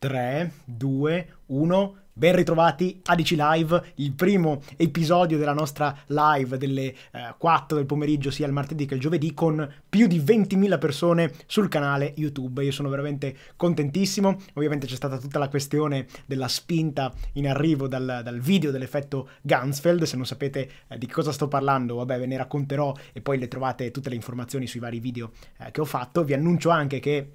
3, 2, 1. Ben ritrovati a DC Live, il primo episodio della nostra live delle eh, 4 del pomeriggio, sia il martedì che il giovedì, con più di 20.000 persone sul canale YouTube. Io sono veramente contentissimo. Ovviamente c'è stata tutta la questione della spinta in arrivo dal, dal video dell'effetto Gansfeld. Se non sapete eh, di cosa sto parlando, vabbè, ve ne racconterò e poi le trovate tutte le informazioni sui vari video eh, che ho fatto. Vi annuncio anche che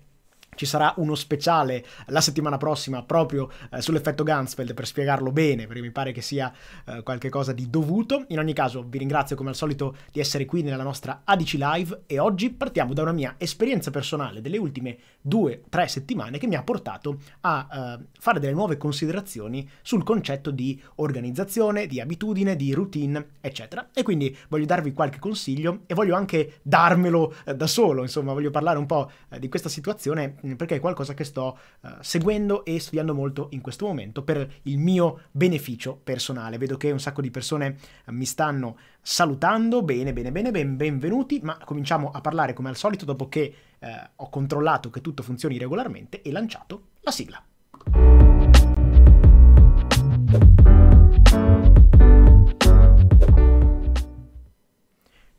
ci sarà uno speciale la settimana prossima proprio eh, sull'effetto Gansfeld per spiegarlo bene, perché mi pare che sia eh, qualcosa di dovuto. In ogni caso vi ringrazio come al solito di essere qui nella nostra ADC Live e oggi partiamo da una mia esperienza personale delle ultime due o tre settimane che mi ha portato a eh, fare delle nuove considerazioni sul concetto di organizzazione, di abitudine, di routine, eccetera. E quindi voglio darvi qualche consiglio e voglio anche darmelo eh, da solo, insomma voglio parlare un po' eh, di questa situazione perché è qualcosa che sto uh, seguendo e studiando molto in questo momento per il mio beneficio personale. Vedo che un sacco di persone eh, mi stanno salutando, bene, bene, bene, ben, benvenuti, ma cominciamo a parlare come al solito dopo che uh, ho controllato che tutto funzioni regolarmente e lanciato la sigla.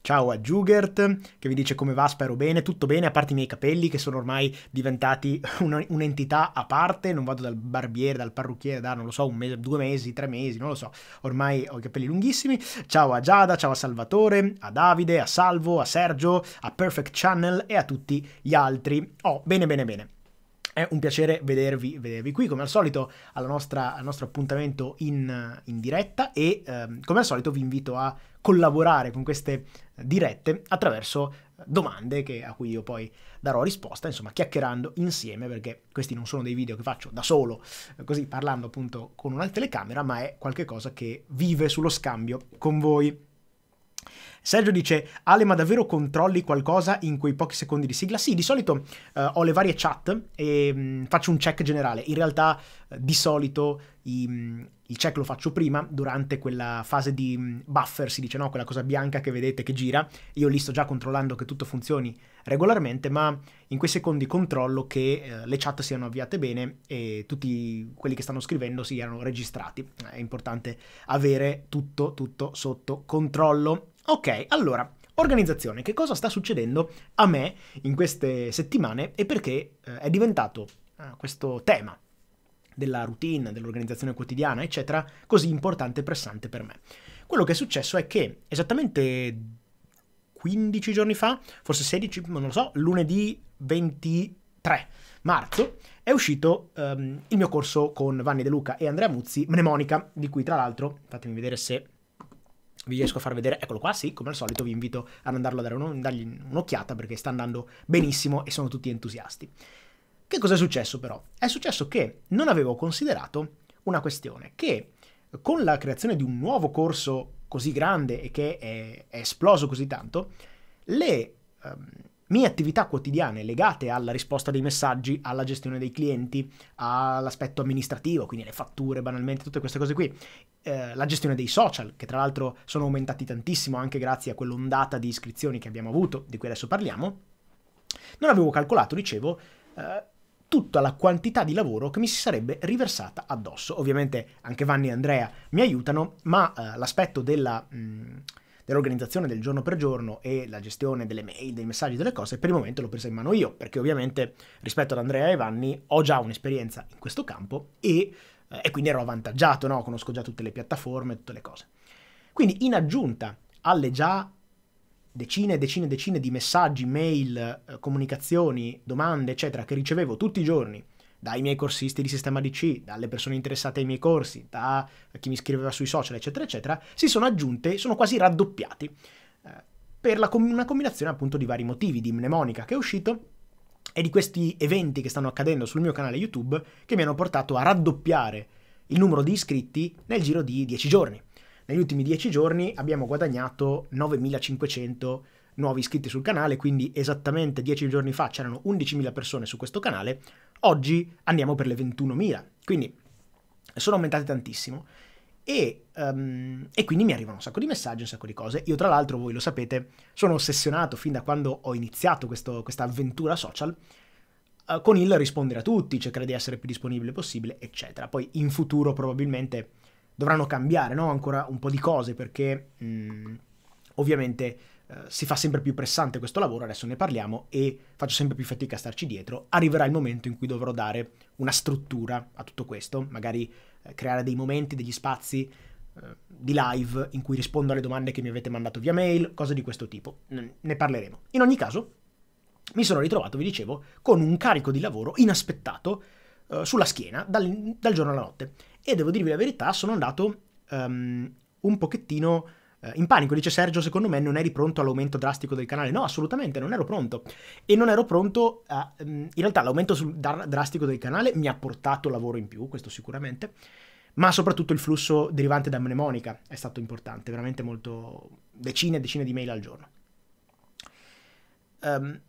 Ciao a Jugert che vi dice come va, spero bene, tutto bene, a parte i miei capelli che sono ormai diventati una, un'entità a parte, non vado dal barbiere, dal parrucchiere da, non lo so, un mese, due mesi, tre mesi, non lo so, ormai ho i capelli lunghissimi. Ciao a Giada, ciao a Salvatore, a Davide, a Salvo, a Sergio, a Perfect Channel e a tutti gli altri. Oh, bene, bene, bene. È un piacere vedervi, vedervi qui, come al solito, nostra, al nostro appuntamento in, in diretta e ehm, come al solito vi invito a collaborare con queste dirette attraverso domande che, a cui io poi darò risposta, insomma, chiacchierando insieme, perché questi non sono dei video che faccio da solo, così parlando appunto con una telecamera, ma è qualcosa che vive sullo scambio con voi. Sergio dice, Ale ma davvero controlli qualcosa in quei pochi secondi di sigla? Sì, di solito eh, ho le varie chat e mh, mm, faccio un check generale. In realtà eh, di solito i, mh, mm, il check lo faccio prima, durante quella fase di mh, mm, buffer, si dice, no? Quella cosa bianca che vedete che gira. Io lì sto già controllando che tutto funzioni regolarmente, ma in quei secondi controllo che eh, le chat siano avviate bene e tutti quelli che stanno scrivendo siano registrati. È importante avere tutto, tutto sotto controllo Ok, allora, organizzazione, che cosa sta succedendo a me in queste settimane e perché eh, è diventato eh, questo tema della routine, dell'organizzazione quotidiana, eccetera, così importante e pressante per me. Quello che è successo è che esattamente 15 giorni fa, forse 16, non lo so, lunedì 23 marzo è uscito um, il mio corso con Vanni De Luca e Andrea Muzzi, Mnemonica, di cui tra l'altro, fatemi vedere se vi riesco a far vedere. Eccolo qua, sì, come al solito vi invito ad andarlo a dare un, dargli un'occhiata perché sta andando benissimo e sono tutti entusiasti. Che cosa è successo però? È successo che non avevo considerato una questione, che con la creazione di un nuovo corso così grande e che è, è esploso così tanto, le... Um, mie attività quotidiane legate alla risposta dei messaggi, alla gestione dei clienti, all'aspetto amministrativo, quindi le fatture banalmente, tutte queste cose qui, eh, la gestione dei social, che tra l'altro sono aumentati tantissimo anche grazie a quell'ondata di iscrizioni che abbiamo avuto, di cui adesso parliamo, non avevo calcolato, dicevo, eh, tutta la quantità di lavoro che mi si sarebbe riversata addosso. Ovviamente anche Vanni e Andrea mi aiutano, ma eh, l'aspetto della... Mh, mm, dell'organizzazione del giorno per giorno e la gestione delle mail, dei messaggi, delle cose, per il momento l'ho presa in mano io, perché ovviamente rispetto ad Andrea e Vanni ho già un'esperienza in questo campo e, eh, e quindi ero avvantaggiato, no? conosco già tutte le piattaforme, tutte le cose. Quindi in aggiunta alle già decine e decine e decine di messaggi, mail, eh, comunicazioni, domande, eccetera, che ricevevo tutti i giorni dai miei corsisti di sistema DC, dalle persone interessate ai miei corsi, da chi mi scriveva sui social, eccetera, eccetera, si sono aggiunte, sono quasi raddoppiati, eh, per com- una combinazione appunto di vari motivi, di mnemonica che è uscito e di questi eventi che stanno accadendo sul mio canale YouTube che mi hanno portato a raddoppiare il numero di iscritti nel giro di 10 giorni. Negli ultimi 10 giorni abbiamo guadagnato 9500 nuovi iscritti sul canale, quindi esattamente 10 giorni fa c'erano 11.000 persone su questo canale, Oggi andiamo per le 21.000, quindi sono aumentate tantissimo. E, um, e, quindi mi arrivano un sacco di messaggi, un sacco di cose. Io, tra l'altro, voi lo sapete, sono ossessionato fin da quando ho iniziato questo, questa avventura social uh, con il rispondere a tutti, cercare di essere più disponibile possibile, eccetera. Poi in futuro probabilmente dovranno cambiare no? ancora un po' di cose perché mh, mm, ovviamente eh, si fa sempre più pressante questo lavoro, adesso ne parliamo e faccio sempre più fatica a starci dietro. Arriverà il momento in cui dovrò dare una struttura a tutto questo, magari eh, creare dei momenti, degli spazi eh, di live in cui rispondo alle domande che mi avete mandato via mail, cose di questo tipo. Ne parleremo. In ogni caso, mi sono ritrovato, vi dicevo, con un carico di lavoro inaspettato sulla schiena dal, dal, giorno alla notte. E devo dirvi la verità, sono andato um, un pochettino eh, in panico, dice Sergio, secondo me non eri pronto all'aumento drastico del canale. No, assolutamente, non ero pronto. E non ero pronto, a, mm, in realtà l'aumento drastico del canale mi ha portato lavoro in più, questo sicuramente, ma soprattutto il flusso derivante da mnemonica è stato importante, veramente molto, decine e decine di mail al giorno. Um,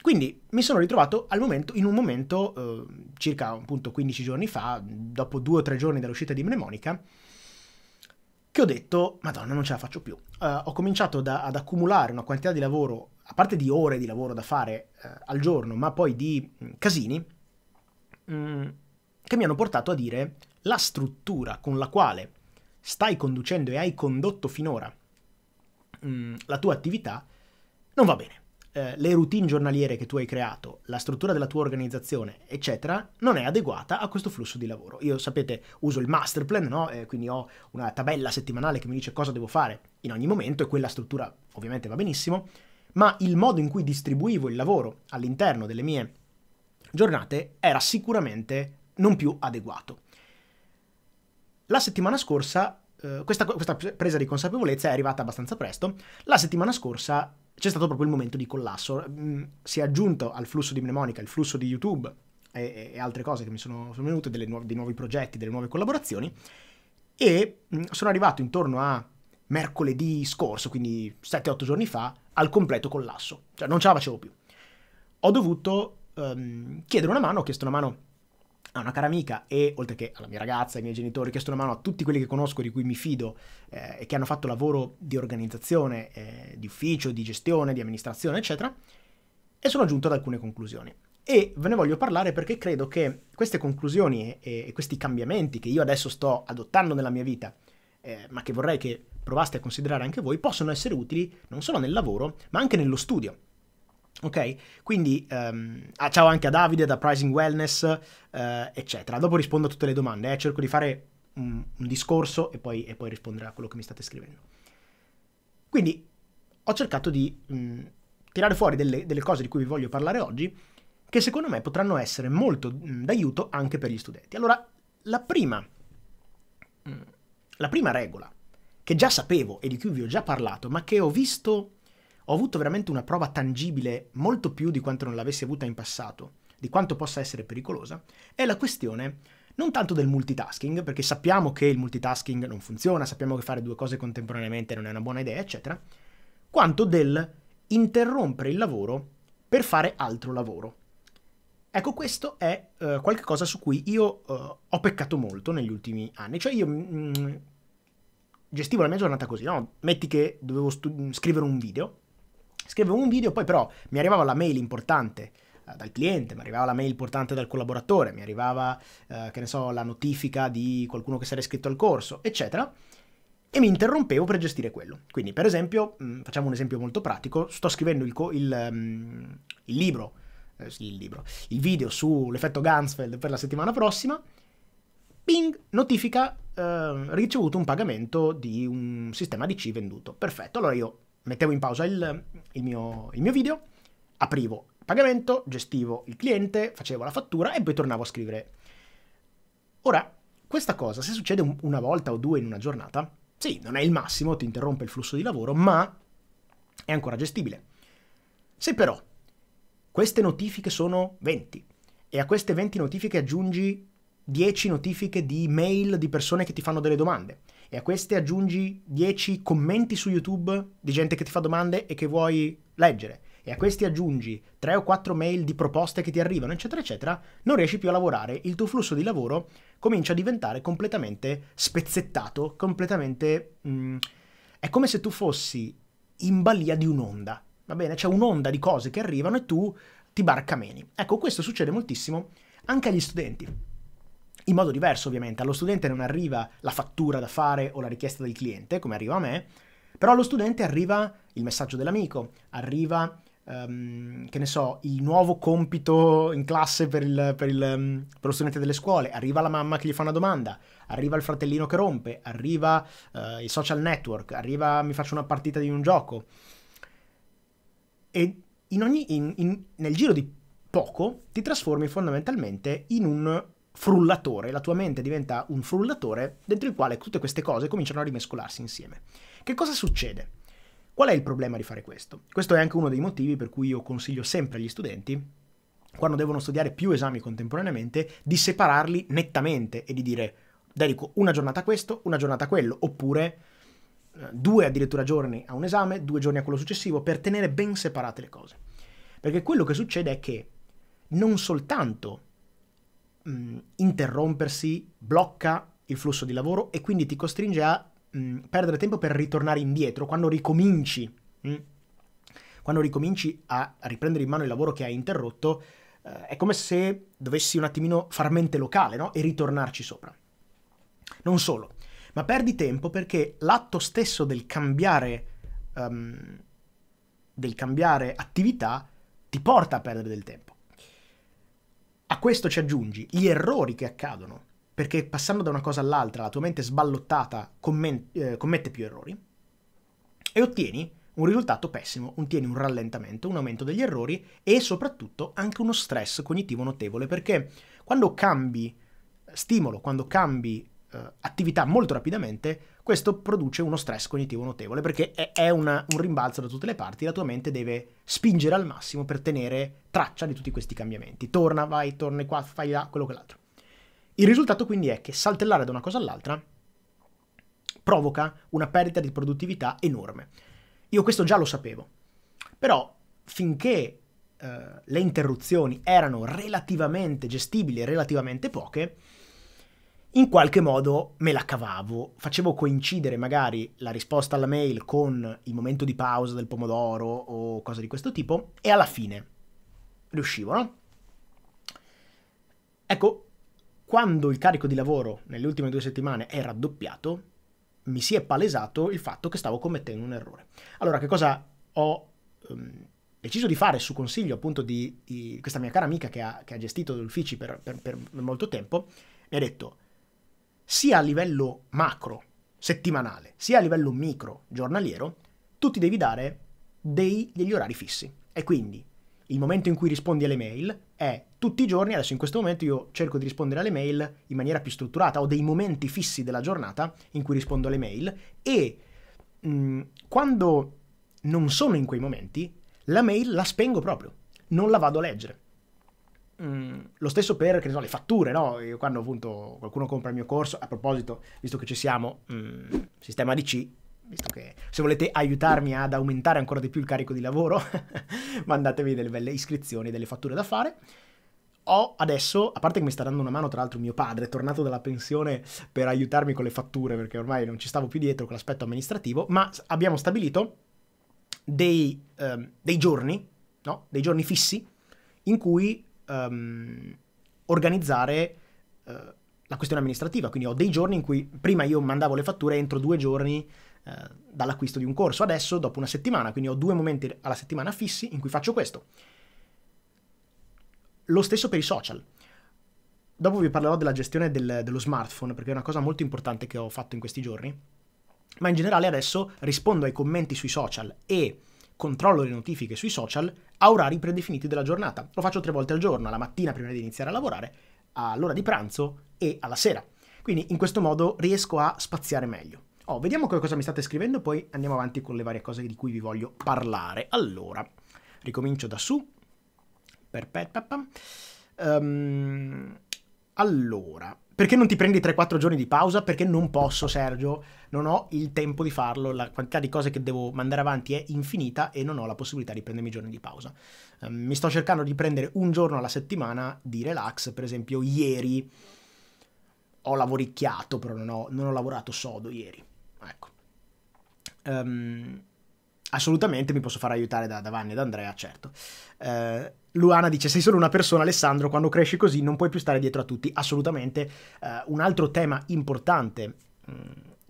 quindi mi sono ritrovato al momento, in un momento, eh, circa appunto 15 giorni fa, dopo due o tre giorni dall'uscita di mnemonica, che ho detto, madonna, non ce la faccio più. Uh, ho cominciato da, ad accumulare una quantità di lavoro, a parte di ore di lavoro da fare uh, al giorno, ma poi di mm, casini, mh, mm, che mi hanno portato a dire la struttura con la quale stai conducendo e hai condotto finora mh, mm, la tua attività non va bene eh, le routine giornaliere che tu hai creato, la struttura della tua organizzazione, eccetera, non è adeguata a questo flusso di lavoro. Io, sapete, uso il master plan, no? eh, quindi ho una tabella settimanale che mi dice cosa devo fare in ogni momento e quella struttura ovviamente va benissimo, ma il modo in cui distribuivo il lavoro all'interno delle mie giornate era sicuramente non più adeguato. La settimana scorsa, eh, questa, questa presa di consapevolezza è arrivata abbastanza presto, la settimana scorsa c'è stato proprio il momento di collasso. Mm, si è aggiunto al flusso di mnemonica il flusso di YouTube e, e altre cose che mi sono venute, nuove, dei nuovi progetti, delle nuove collaborazioni. E mm, sono arrivato intorno a mercoledì scorso, quindi 7-8 giorni fa, al completo collasso. Cioè non ce la facevo più. Ho dovuto um, chiedere una mano, ho chiesto una mano a una cara amica e oltre che alla mia ragazza, ai miei genitori, ho chiesto una mano a tutti quelli che conosco, di cui mi fido eh, e che hanno fatto lavoro di organizzazione, eh, di ufficio, di gestione, di amministrazione, eccetera, e sono giunto ad alcune conclusioni. E ve ne voglio parlare perché credo che queste conclusioni e, e questi cambiamenti che io adesso sto adottando nella mia vita, eh, ma che vorrei che provaste a considerare anche voi, possono essere utili non solo nel lavoro, ma anche nello studio. Ok, quindi um, ah, ciao anche a Davide da Pricing Wellness, uh, eccetera. Dopo rispondo a tutte le domande, eh. cerco di fare un, un discorso e poi, e poi, rispondere a quello che mi state scrivendo. Quindi ho cercato di mh, mm, tirare fuori delle, delle, cose di cui vi voglio parlare oggi, che secondo me potranno essere molto mh, mm, d'aiuto anche per gli studenti. Allora, la prima, mh, mm, la prima regola, che già sapevo e di cui vi ho già parlato, ma che ho visto ho avuto veramente una prova tangibile molto più di quanto non l'avessi avuta in passato, di quanto possa essere pericolosa, è la questione non tanto del multitasking, perché sappiamo che il multitasking non funziona, sappiamo che fare due cose contemporaneamente non è una buona idea, eccetera, quanto del interrompere il lavoro per fare altro lavoro. Ecco, questo è uh, qualcosa su cui io uh, ho peccato molto negli ultimi anni, cioè io mh, mm, gestivo la mia giornata così, no? Metti che dovevo scrivere un video, scrivevo un video, poi però mi arrivava la mail importante eh, dal cliente, mi arrivava la mail importante dal collaboratore, mi arrivava, eh, che ne so, la notifica di qualcuno che si era iscritto al corso, eccetera, e mi interrompevo per gestire quello. Quindi, per esempio, mh, mm, facciamo un esempio molto pratico, sto scrivendo il, co- il, um, il libro, eh, il libro, il video sull'effetto Gansfeld per la settimana prossima, ping, notifica, eh, ricevuto un pagamento di un sistema DC venduto. Perfetto, allora io mettevo in pausa il, il, mio, il mio video, aprivo il pagamento, gestivo il cliente, facevo la fattura e poi tornavo a scrivere. Ora, questa cosa, se succede una volta o due in una giornata, sì, non è il massimo, ti interrompe il flusso di lavoro, ma è ancora gestibile. Se però queste notifiche sono 20 e a queste 20 notifiche aggiungi 10 notifiche di mail di persone che ti fanno delle domande, e a queste aggiungi 10 commenti su YouTube di gente che ti fa domande e che vuoi leggere e a questi aggiungi 3 o 4 mail di proposte che ti arrivano, eccetera, eccetera, non riesci più a lavorare, il tuo flusso di lavoro comincia a diventare completamente spezzettato, completamente... Mm, è come se tu fossi in balia di un'onda, va bene? C'è un'onda di cose che arrivano e tu ti barcameni. Ecco, questo succede moltissimo anche agli studenti in modo diverso ovviamente. Allo studente non arriva la fattura da fare o la richiesta del cliente, come arriva a me, però allo studente arriva il messaggio dell'amico, arriva, um, che ne so, il nuovo compito in classe per, il, per, il, um, per, lo studente delle scuole, arriva la mamma che gli fa una domanda, arriva il fratellino che rompe, arriva uh, i social network, arriva mi faccio una partita di un gioco. E in ogni, in, in, nel giro di poco ti trasformi fondamentalmente in un frullatore, la tua mente diventa un frullatore dentro il quale tutte queste cose cominciano a rimescolarsi insieme. Che cosa succede? Qual è il problema di fare questo? Questo è anche uno dei motivi per cui io consiglio sempre agli studenti, quando devono studiare più esami contemporaneamente, di separarli nettamente e di dire dedico una giornata a questo, una giornata a quello, oppure eh, due addirittura giorni a un esame, due giorni a quello successivo, per tenere ben separate le cose. Perché quello che succede è che non soltanto mh, mm, interrompersi, blocca il flusso di lavoro e quindi ti costringe a mh, mm, perdere tempo per ritornare indietro quando ricominci. Mh, mm, quando ricominci a riprendere in mano il lavoro che hai interrotto, eh, è come se dovessi un attimino far mente locale no? e ritornarci sopra. Non solo, ma perdi tempo perché l'atto stesso del cambiare, um, del cambiare attività ti porta a perdere del tempo. A questo ci aggiungi gli errori che accadono, perché passando da una cosa all'altra la tua mente sballottata commen- eh, commette più errori, e ottieni un risultato pessimo, ottieni un rallentamento, un aumento degli errori e soprattutto anche uno stress cognitivo notevole, perché quando cambi stimolo, quando cambi eh, attività molto rapidamente, questo produce uno stress cognitivo notevole perché è, è una, un rimbalzo da tutte le parti, la tua mente deve spingere al massimo per tenere traccia di tutti questi cambiamenti. Torna, vai, torna qua, fai là, quello che l'altro. Il risultato quindi è che saltellare da una cosa all'altra provoca una perdita di produttività enorme. Io questo già lo sapevo, però finché eh, le interruzioni erano relativamente gestibili, relativamente poche, in qualche modo me la cavavo, facevo coincidere magari la risposta alla mail con il momento di pausa del pomodoro o cose di questo tipo e alla fine riuscivo, no? Ecco, quando il carico di lavoro nelle ultime due settimane è raddoppiato, mi si è palesato il fatto che stavo commettendo un errore. Allora, che cosa ho um, deciso di fare su consiglio appunto di, di questa mia cara amica che ha, che ha gestito gli uffici per, per, per molto tempo? Mi ha detto sia a livello macro, settimanale, sia a livello micro, giornaliero, tu ti devi dare dei, degli orari fissi. E quindi il momento in cui rispondi alle mail è tutti i giorni, adesso in questo momento io cerco di rispondere alle mail in maniera più strutturata, ho dei momenti fissi della giornata in cui rispondo alle mail e mh, mm, quando non sono in quei momenti, la mail la spengo proprio, non la vado a leggere. Mm. lo stesso per so, le fatture, no? Io quando appunto qualcuno compra il mio corso, a proposito, visto che ci siamo, mm, sistema DC, visto che se volete aiutarmi ad aumentare ancora di più il carico di lavoro, mandatevi delle belle iscrizioni, delle fatture da fare. Ho adesso, a parte che mi sta dando una mano, tra l'altro mio padre, tornato dalla pensione per aiutarmi con le fatture, perché ormai non ci stavo più dietro con l'aspetto amministrativo, ma abbiamo stabilito dei, um, dei giorni, no? dei giorni fissi, in cui um, organizzare uh, la questione amministrativa, quindi ho dei giorni in cui prima io mandavo le fatture entro due giorni uh, dall'acquisto di un corso, adesso dopo una settimana, quindi ho due momenti alla settimana fissi in cui faccio questo. Lo stesso per i social. Dopo vi parlerò della gestione del, dello smartphone, perché è una cosa molto importante che ho fatto in questi giorni. Ma in generale adesso rispondo ai commenti sui social e controllo le notifiche sui social a orari predefiniti della giornata. Lo faccio tre volte al giorno, alla mattina prima di iniziare a lavorare, all'ora di pranzo e alla sera. Quindi in questo modo riesco a spaziare meglio. Oh, vediamo cosa mi state scrivendo, poi andiamo avanti con le varie cose di cui vi voglio parlare. Allora, ricomincio da su. Um, allora, perché non ti prendi 3-4 giorni di pausa? Perché non posso, Sergio, non ho il tempo di farlo, la quantità di cose che devo mandare avanti è infinita e non ho la possibilità di prendermi giorni di pausa. Um, mi sto cercando di prendere un giorno alla settimana di relax, per esempio ieri ho lavoricchiato, però non ho, non ho lavorato sodo ieri. Ecco. Um, Assolutamente mi posso far aiutare da, da Vanni e da Andrea, certo. Eh, Luana dice: Sei solo una persona, Alessandro. Quando cresci così non puoi più stare dietro a tutti. Assolutamente. Eh, un altro tema importante, mh, mm,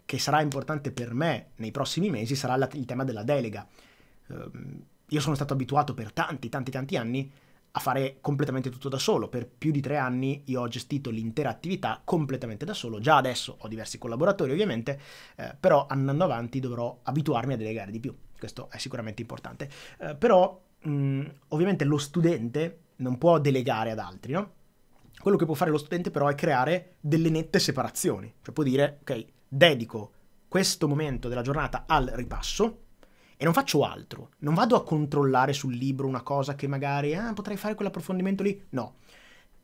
che sarà importante per me nei prossimi mesi, sarà la, il tema della delega. Eh, io sono stato abituato per tanti, tanti, tanti anni a fare completamente tutto da solo. Per più di tre anni io ho gestito l'intera attività completamente da solo. Già adesso ho diversi collaboratori, ovviamente, eh, però andando avanti dovrò abituarmi a delegare di più questo è sicuramente importante, eh, però mh, mm, ovviamente lo studente non può delegare ad altri, no? Quello che può fare lo studente però è creare delle nette separazioni, cioè può dire ok, dedico questo momento della giornata al ripasso e non faccio altro, non vado a controllare sul libro una cosa che magari ah, potrei fare quell'approfondimento lì, no.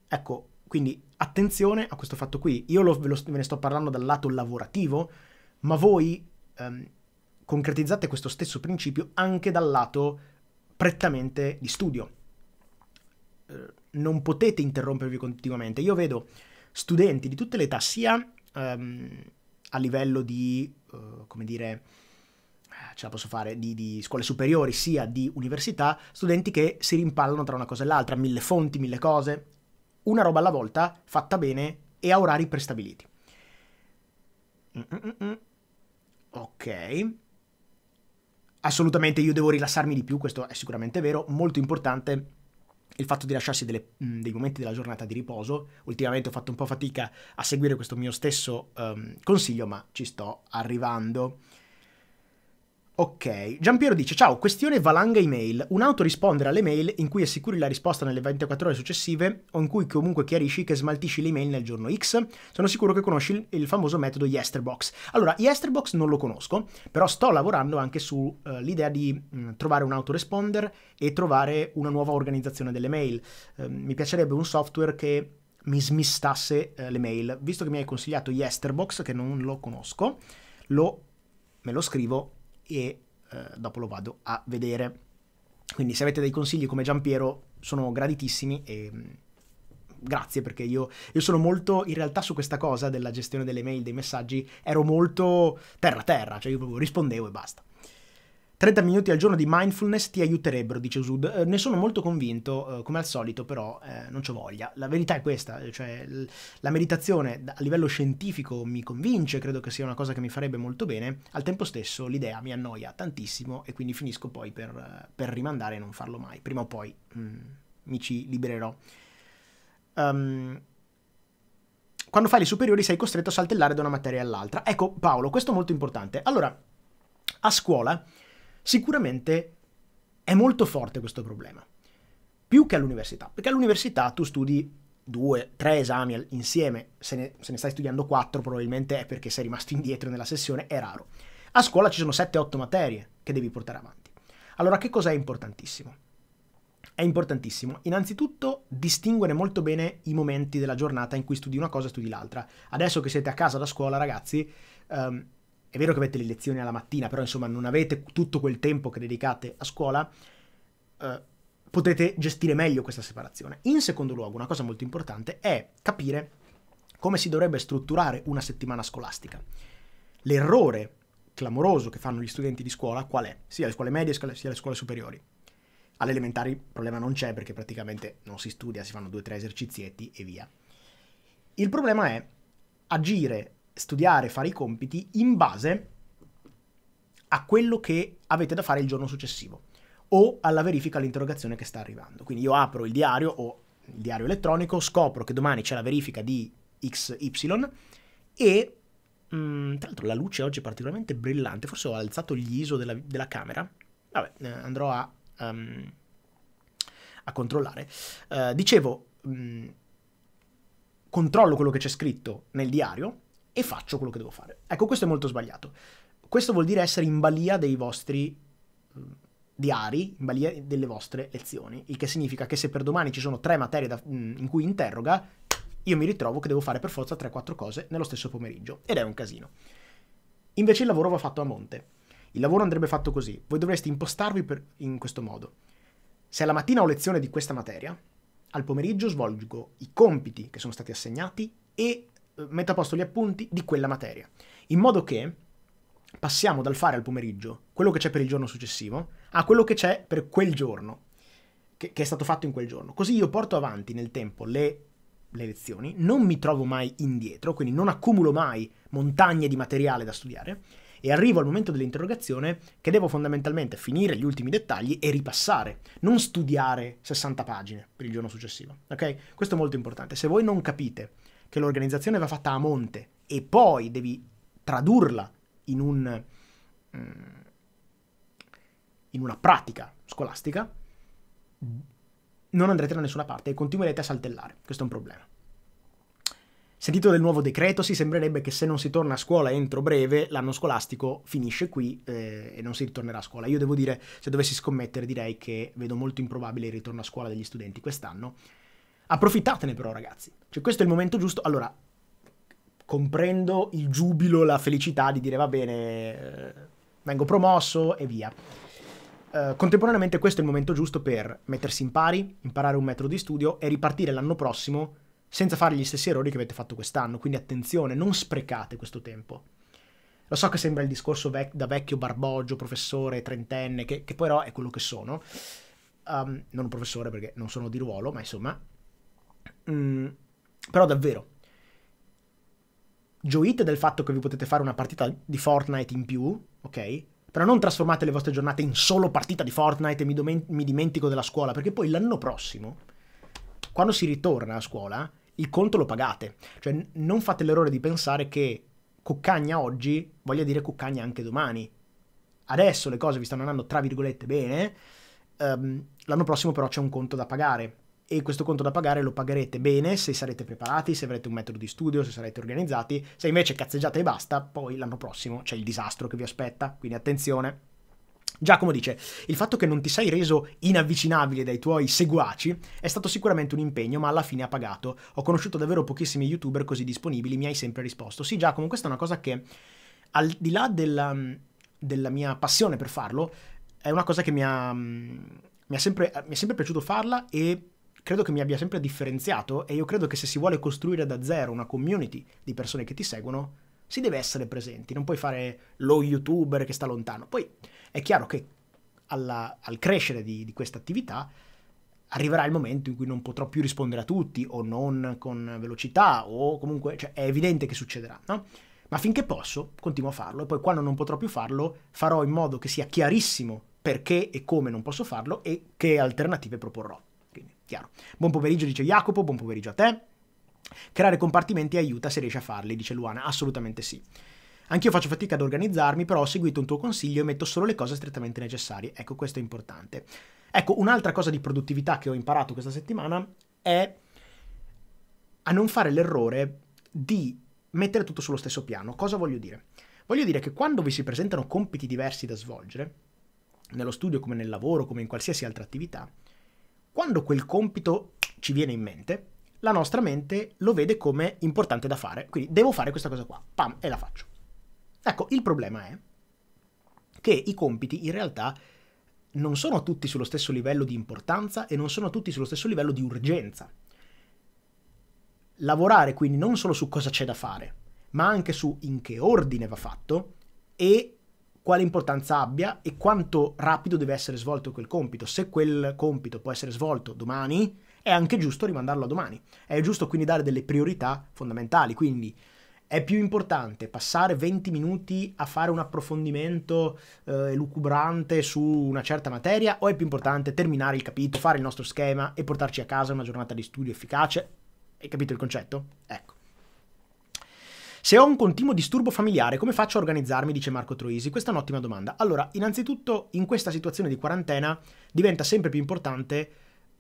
Ecco, quindi attenzione a questo fatto qui, io lo, ve, lo, ve, ne sto parlando dal lato lavorativo, ma voi... Um, concretizzate questo stesso principio anche dal lato prettamente di studio. Eh, non potete interrompervi continuamente. Io vedo studenti di tutte le età, sia um, a livello di, uh, come dire, eh, ce la posso fare, di, di, scuole superiori, sia di università, studenti che si rimpallano tra una cosa e l'altra, mille fonti, mille cose, una roba alla volta, fatta bene e a orari prestabiliti. Mm-mm-mm. Ok assolutamente io devo rilassarmi di più, questo è sicuramente vero, molto importante il fatto di lasciarsi delle, dei momenti della giornata di riposo. Ultimamente ho fatto un po' fatica a seguire questo mio stesso um, consiglio, ma ci sto arrivando. Ok, Giampiero dice ciao, questione valanga email. Un'auto rispondere alle mail in cui assicuri la risposta nelle 24 ore successive o in cui comunque chiarisci che smaltisci l'email nel giorno X? Sono sicuro che conosci il, il famoso metodo Yesterbox. Allora, Yesterbox non lo conosco, però sto lavorando anche sull'idea eh, uh, di mh, mm, trovare un autoresponder e trovare una nuova organizzazione delle mail. Uh, mi piacerebbe un software che mi smistasse uh, le mail. Visto che mi hai consigliato Yesterbox, che non lo conosco, lo, me lo scrivo e eh, dopo lo vado a vedere. Quindi se avete dei consigli come Giampiero sono graditissimi e mm, grazie perché io, io, sono molto, in realtà su questa cosa della gestione delle mail, dei messaggi, ero molto terra terra, cioè io proprio rispondevo e basta. 30 minuti al giorno di mindfulness ti aiuterebbero, dice Usud. Eh, ne sono molto convinto, eh, come al solito, però eh, non c'ho voglia. La verità è questa, cioè l- la meditazione a livello scientifico mi convince, credo che sia una cosa che mi farebbe molto bene, al tempo stesso l'idea mi annoia tantissimo e quindi finisco poi per, eh, per rimandare e non farlo mai. Prima o poi mm, mi ci libererò. Um, quando fai le superiori sei costretto a saltellare da una materia all'altra. Ecco Paolo, questo è molto importante. Allora, a scuola Sicuramente è molto forte questo problema, più che all'università, perché all'università tu studi due, tre esami insieme, se ne, se ne stai studiando quattro probabilmente è perché sei rimasto indietro nella sessione, è raro. A scuola ci sono 7-8 materie che devi portare avanti. Allora che cos'è importantissimo? È importantissimo innanzitutto distinguere molto bene i momenti della giornata in cui studi una cosa e studi l'altra. Adesso che siete a casa da scuola ragazzi, um, è vero che avete le lezioni alla mattina, però insomma non avete tutto quel tempo che dedicate a scuola, eh, potete gestire meglio questa separazione. In secondo luogo, una cosa molto importante è capire come si dovrebbe strutturare una settimana scolastica. L'errore clamoroso che fanno gli studenti di scuola qual è? Sia le scuole medie sia le scuole superiori. Alle il problema non c'è perché praticamente non si studia, si fanno due o tre esercizietti e via. Il problema è agire studiare, fare i compiti in base a quello che avete da fare il giorno successivo o alla verifica all'interrogazione che sta arrivando. Quindi io apro il diario o il diario elettronico, scopro che domani c'è la verifica di XY e mh, mm, tra l'altro la luce oggi è particolarmente brillante, forse ho alzato gli ISO della, della camera, vabbè eh, andrò a, um, a controllare. Uh, dicevo, mh, mm, controllo quello che c'è scritto nel diario, e faccio quello che devo fare. Ecco, questo è molto sbagliato. Questo vuol dire essere in balia dei vostri mm, diari, in balia delle vostre lezioni, il che significa che se per domani ci sono tre materie da, mm, in cui interroga, io mi ritrovo che devo fare per forza tre, quattro cose nello stesso pomeriggio ed è un casino. Invece il lavoro va fatto a monte. Il lavoro andrebbe fatto così. Voi dovreste impostarvi per, in questo modo. Se alla mattina ho lezione di questa materia, al pomeriggio svolgo i compiti che sono stati assegnati e eh, metto a posto gli appunti di quella materia, in modo che passiamo dal fare al pomeriggio quello che c'è per il giorno successivo a quello che c'è per quel giorno, che, che, è stato fatto in quel giorno. Così io porto avanti nel tempo le, le lezioni, non mi trovo mai indietro, quindi non accumulo mai montagne di materiale da studiare e arrivo al momento dell'interrogazione che devo fondamentalmente finire gli ultimi dettagli e ripassare, non studiare 60 pagine per il giorno successivo. Ok? Questo è molto importante. Se voi non capite che l'organizzazione va fatta a monte e poi devi tradurla in, un, mm, in una pratica scolastica, non andrete da nessuna parte e continuerete a saltellare. Questo è un problema. Sentito del nuovo decreto, si sembrerebbe che se non si torna a scuola entro breve, l'anno scolastico finisce qui eh, e non si ritornerà a scuola. Io devo dire, se dovessi scommettere, direi che vedo molto improbabile il ritorno a scuola degli studenti quest'anno. Approfittatene però, ragazzi. Cioè questo è il momento giusto. Allora, comprendo il giubilo, la felicità di dire va bene, eh, vengo promosso e via. Uh, contemporaneamente questo è il momento giusto per mettersi in pari, imparare un metodo di studio e ripartire l'anno prossimo senza fare gli stessi errori che avete fatto quest'anno. Quindi attenzione, non sprecate questo tempo. Lo so che sembra il discorso vec- da vecchio barbogio, professore, trentenne, che, che però è quello che sono. Um, non un professore perché non sono di ruolo, ma insomma... Mm, però davvero, gioite del fatto che vi potete fare una partita di Fortnite in più, ok? Però non trasformate le vostre giornate in solo partita di Fortnite e mi, mi dimentico della scuola, perché poi l'anno prossimo, quando si ritorna a scuola, il conto lo pagate. Cioè non fate l'errore di pensare che cuccagna oggi voglia dire cuccagna anche domani. Adesso le cose vi stanno andando tra virgolette bene, um, l'anno prossimo però c'è un conto da pagare e questo conto da pagare lo pagherete bene se sarete preparati, se avrete un metodo di studio, se sarete organizzati. Se invece cazzeggiate e basta, poi l'anno prossimo c'è il disastro che vi aspetta, quindi attenzione. Giacomo dice, il fatto che non ti sei reso inavvicinabile dai tuoi seguaci è stato sicuramente un impegno, ma alla fine ha pagato. Ho conosciuto davvero pochissimi youtuber così disponibili, mi hai sempre risposto. Sì Giacomo, questa è una cosa che, al di là della, della mia passione per farlo, è una cosa che mi ha, mm, mi, ha sempre, mi è sempre piaciuto farla e credo che mi abbia sempre differenziato e io credo che se si vuole costruire da zero una community di persone che ti seguono, si deve essere presenti, non puoi fare lo youtuber che sta lontano. Poi è chiaro che alla, al crescere di, di questa attività arriverà il momento in cui non potrò più rispondere a tutti o non con velocità o comunque cioè, è evidente che succederà, no? Ma finché posso continuo a farlo e poi quando non potrò più farlo farò in modo che sia chiarissimo perché e come non posso farlo e che alternative proporrò chiaro. Buon pomeriggio, dice Jacopo, buon pomeriggio a te. Creare compartimenti aiuta se riesci a farli, dice Luana, assolutamente sì. Anch'io faccio fatica ad organizzarmi, però ho seguito un tuo consiglio e metto solo le cose strettamente necessarie. Ecco, questo è importante. Ecco, un'altra cosa di produttività che ho imparato questa settimana è a non fare l'errore di mettere tutto sullo stesso piano. Cosa voglio dire? Voglio dire che quando vi si presentano compiti diversi da svolgere, nello studio come nel lavoro, come in qualsiasi altra attività, quando quel compito ci viene in mente, la nostra mente lo vede come importante da fare. Quindi devo fare questa cosa qua, pam, e la faccio. Ecco, il problema è che i compiti in realtà non sono tutti sullo stesso livello di importanza e non sono tutti sullo stesso livello di urgenza. Lavorare quindi non solo su cosa c'è da fare, ma anche su in che ordine va fatto e quale importanza abbia e quanto rapido deve essere svolto quel compito. Se quel compito può essere svolto domani, è anche giusto rimandarlo a domani. È giusto quindi dare delle priorità fondamentali, quindi è più importante passare 20 minuti a fare un approfondimento eh, lucubrante su una certa materia o è più importante terminare il capitolo, fare il nostro schema e portarci a casa una giornata di studio efficace? Hai capito il concetto? Ecco. Se ho un continuo disturbo familiare, come faccio a organizzarmi? Dice Marco Troisi. Questa è un'ottima domanda. Allora, innanzitutto, in questa situazione di quarantena diventa sempre più importante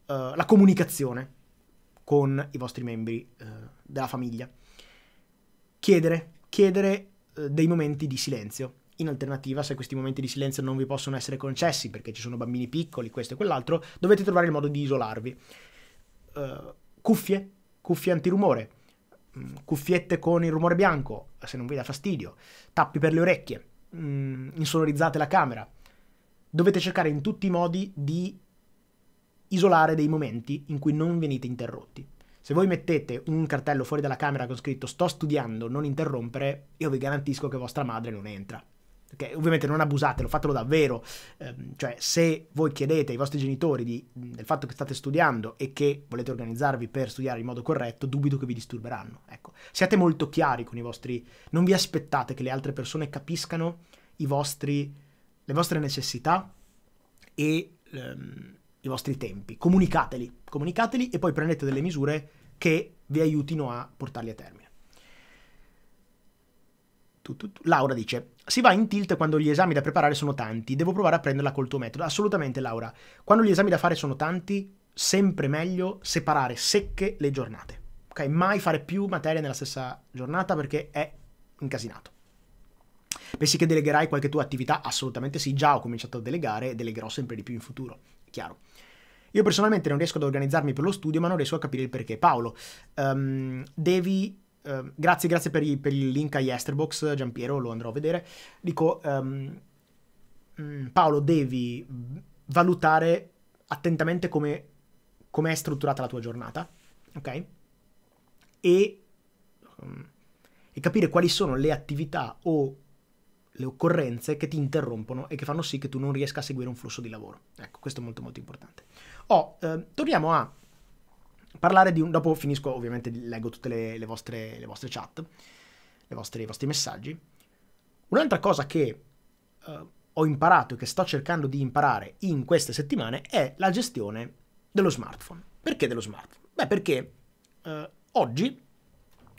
uh, la comunicazione con i vostri membri uh, della famiglia. Chiedere, chiedere uh, dei momenti di silenzio. In alternativa, se questi momenti di silenzio non vi possono essere concessi perché ci sono bambini piccoli, questo e quell'altro, dovete trovare il modo di isolarvi. Uh, cuffie, cuffie antirumore cuffiette con il rumore bianco, se non vi dà fastidio, tappi per le orecchie, mh, mm, insonorizzate la camera. Dovete cercare in tutti i modi di isolare dei momenti in cui non venite interrotti. Se voi mettete un cartello fuori dalla camera con scritto sto studiando, non interrompere, io vi garantisco che vostra madre non entra. Perché ovviamente non abusatelo, fatelo davvero. Eh, cioè, se voi chiedete ai vostri genitori di, del fatto che state studiando e che volete organizzarvi per studiare in modo corretto, dubito che vi disturberanno. Ecco, siate molto chiari con i vostri... Non vi aspettate che le altre persone capiscano vostri, le vostre necessità e ehm, i vostri tempi. Comunicateli, comunicateli e poi prendete delle misure che vi aiutino a portarli a termine. Tu, tu, tu. Laura dice, si va in tilt quando gli esami da preparare sono tanti, devo provare a prenderla col tuo metodo. Assolutamente Laura, quando gli esami da fare sono tanti, sempre meglio separare secche le giornate. Ok, mai fare più materia nella stessa giornata perché è incasinato. Pensi che delegherai qualche tua attività? Assolutamente sì, già ho cominciato a delegare e delegherò sempre di più in futuro, chiaro. Io personalmente non riesco ad organizzarmi per lo studio, ma non riesco a capire il perché. Paolo, um, devi Ehm, grazie, grazie per, i, per, il link a Yesterbox, Giampiero, lo andrò a vedere. Dico, um, Paolo, devi valutare attentamente come, come, è strutturata la tua giornata, ok? E, um, e capire quali sono le attività o le occorrenze che ti interrompono e che fanno sì che tu non riesca a seguire un flusso di lavoro. Ecco, questo è molto molto importante. Oh, eh, torniamo a parlare di un... dopo finisco ovviamente, leggo tutte le, le, vostre, le vostre, chat, le vostre, i vostri messaggi. Un'altra cosa che uh, ho imparato e che sto cercando di imparare in queste settimane è la gestione dello smartphone. Perché dello smartphone? Beh, perché uh, oggi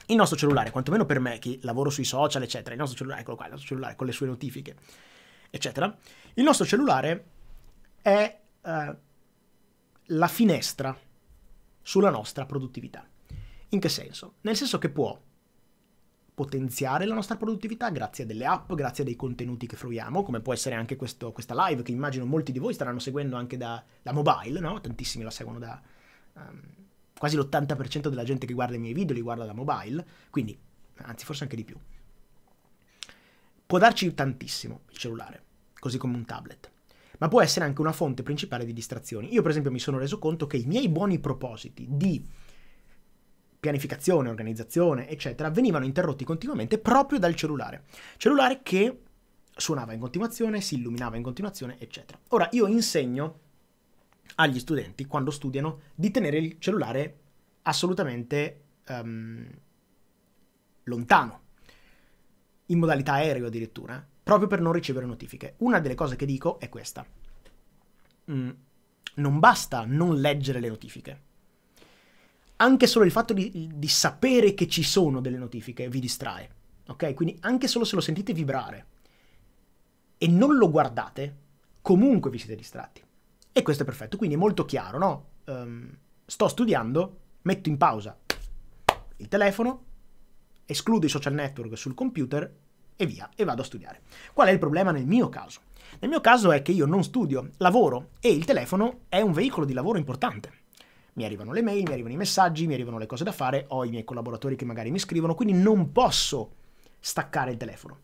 il nostro cellulare, quantomeno per me che lavoro sui social, eccetera, il nostro cellulare, eccolo qua, il nostro cellulare con le sue notifiche, eccetera, il nostro cellulare è uh, la finestra sulla nostra produttività. In che senso? Nel senso che può potenziare la nostra produttività grazie a delle app, grazie a dei contenuti che fruiamo, come può essere anche questo, questa live che immagino molti di voi staranno seguendo anche da, da mobile, no? Tantissimi la seguono da... Um, quasi l'80% della gente che guarda i miei video li guarda da mobile, quindi, anzi forse anche di più. Può darci tantissimo il cellulare, così come un tablet ma può essere anche una fonte principale di distrazioni. Io per esempio mi sono reso conto che i miei buoni propositi di pianificazione, organizzazione, eccetera, venivano interrotti continuamente proprio dal cellulare. Cellulare che suonava in continuazione, si illuminava in continuazione, eccetera. Ora io insegno agli studenti quando studiano di tenere il cellulare assolutamente um, lontano, in modalità aereo addirittura, proprio per non ricevere notifiche. Una delle cose che dico è questa. Mm, non basta non leggere le notifiche. Anche solo il fatto di, di sapere che ci sono delle notifiche vi distrae. Ok? Quindi anche solo se lo sentite vibrare e non lo guardate, comunque vi siete distratti. E questo è perfetto, quindi è molto chiaro, no? Um, sto studiando, metto in pausa il telefono, escludo i social network sul computer e via, e vado a studiare. Qual è il problema nel mio caso? Nel mio caso è che io non studio, lavoro e il telefono è un veicolo di lavoro importante. Mi arrivano le mail, mi arrivano i messaggi, mi arrivano le cose da fare, ho i miei collaboratori che magari mi scrivono, quindi non posso staccare il telefono.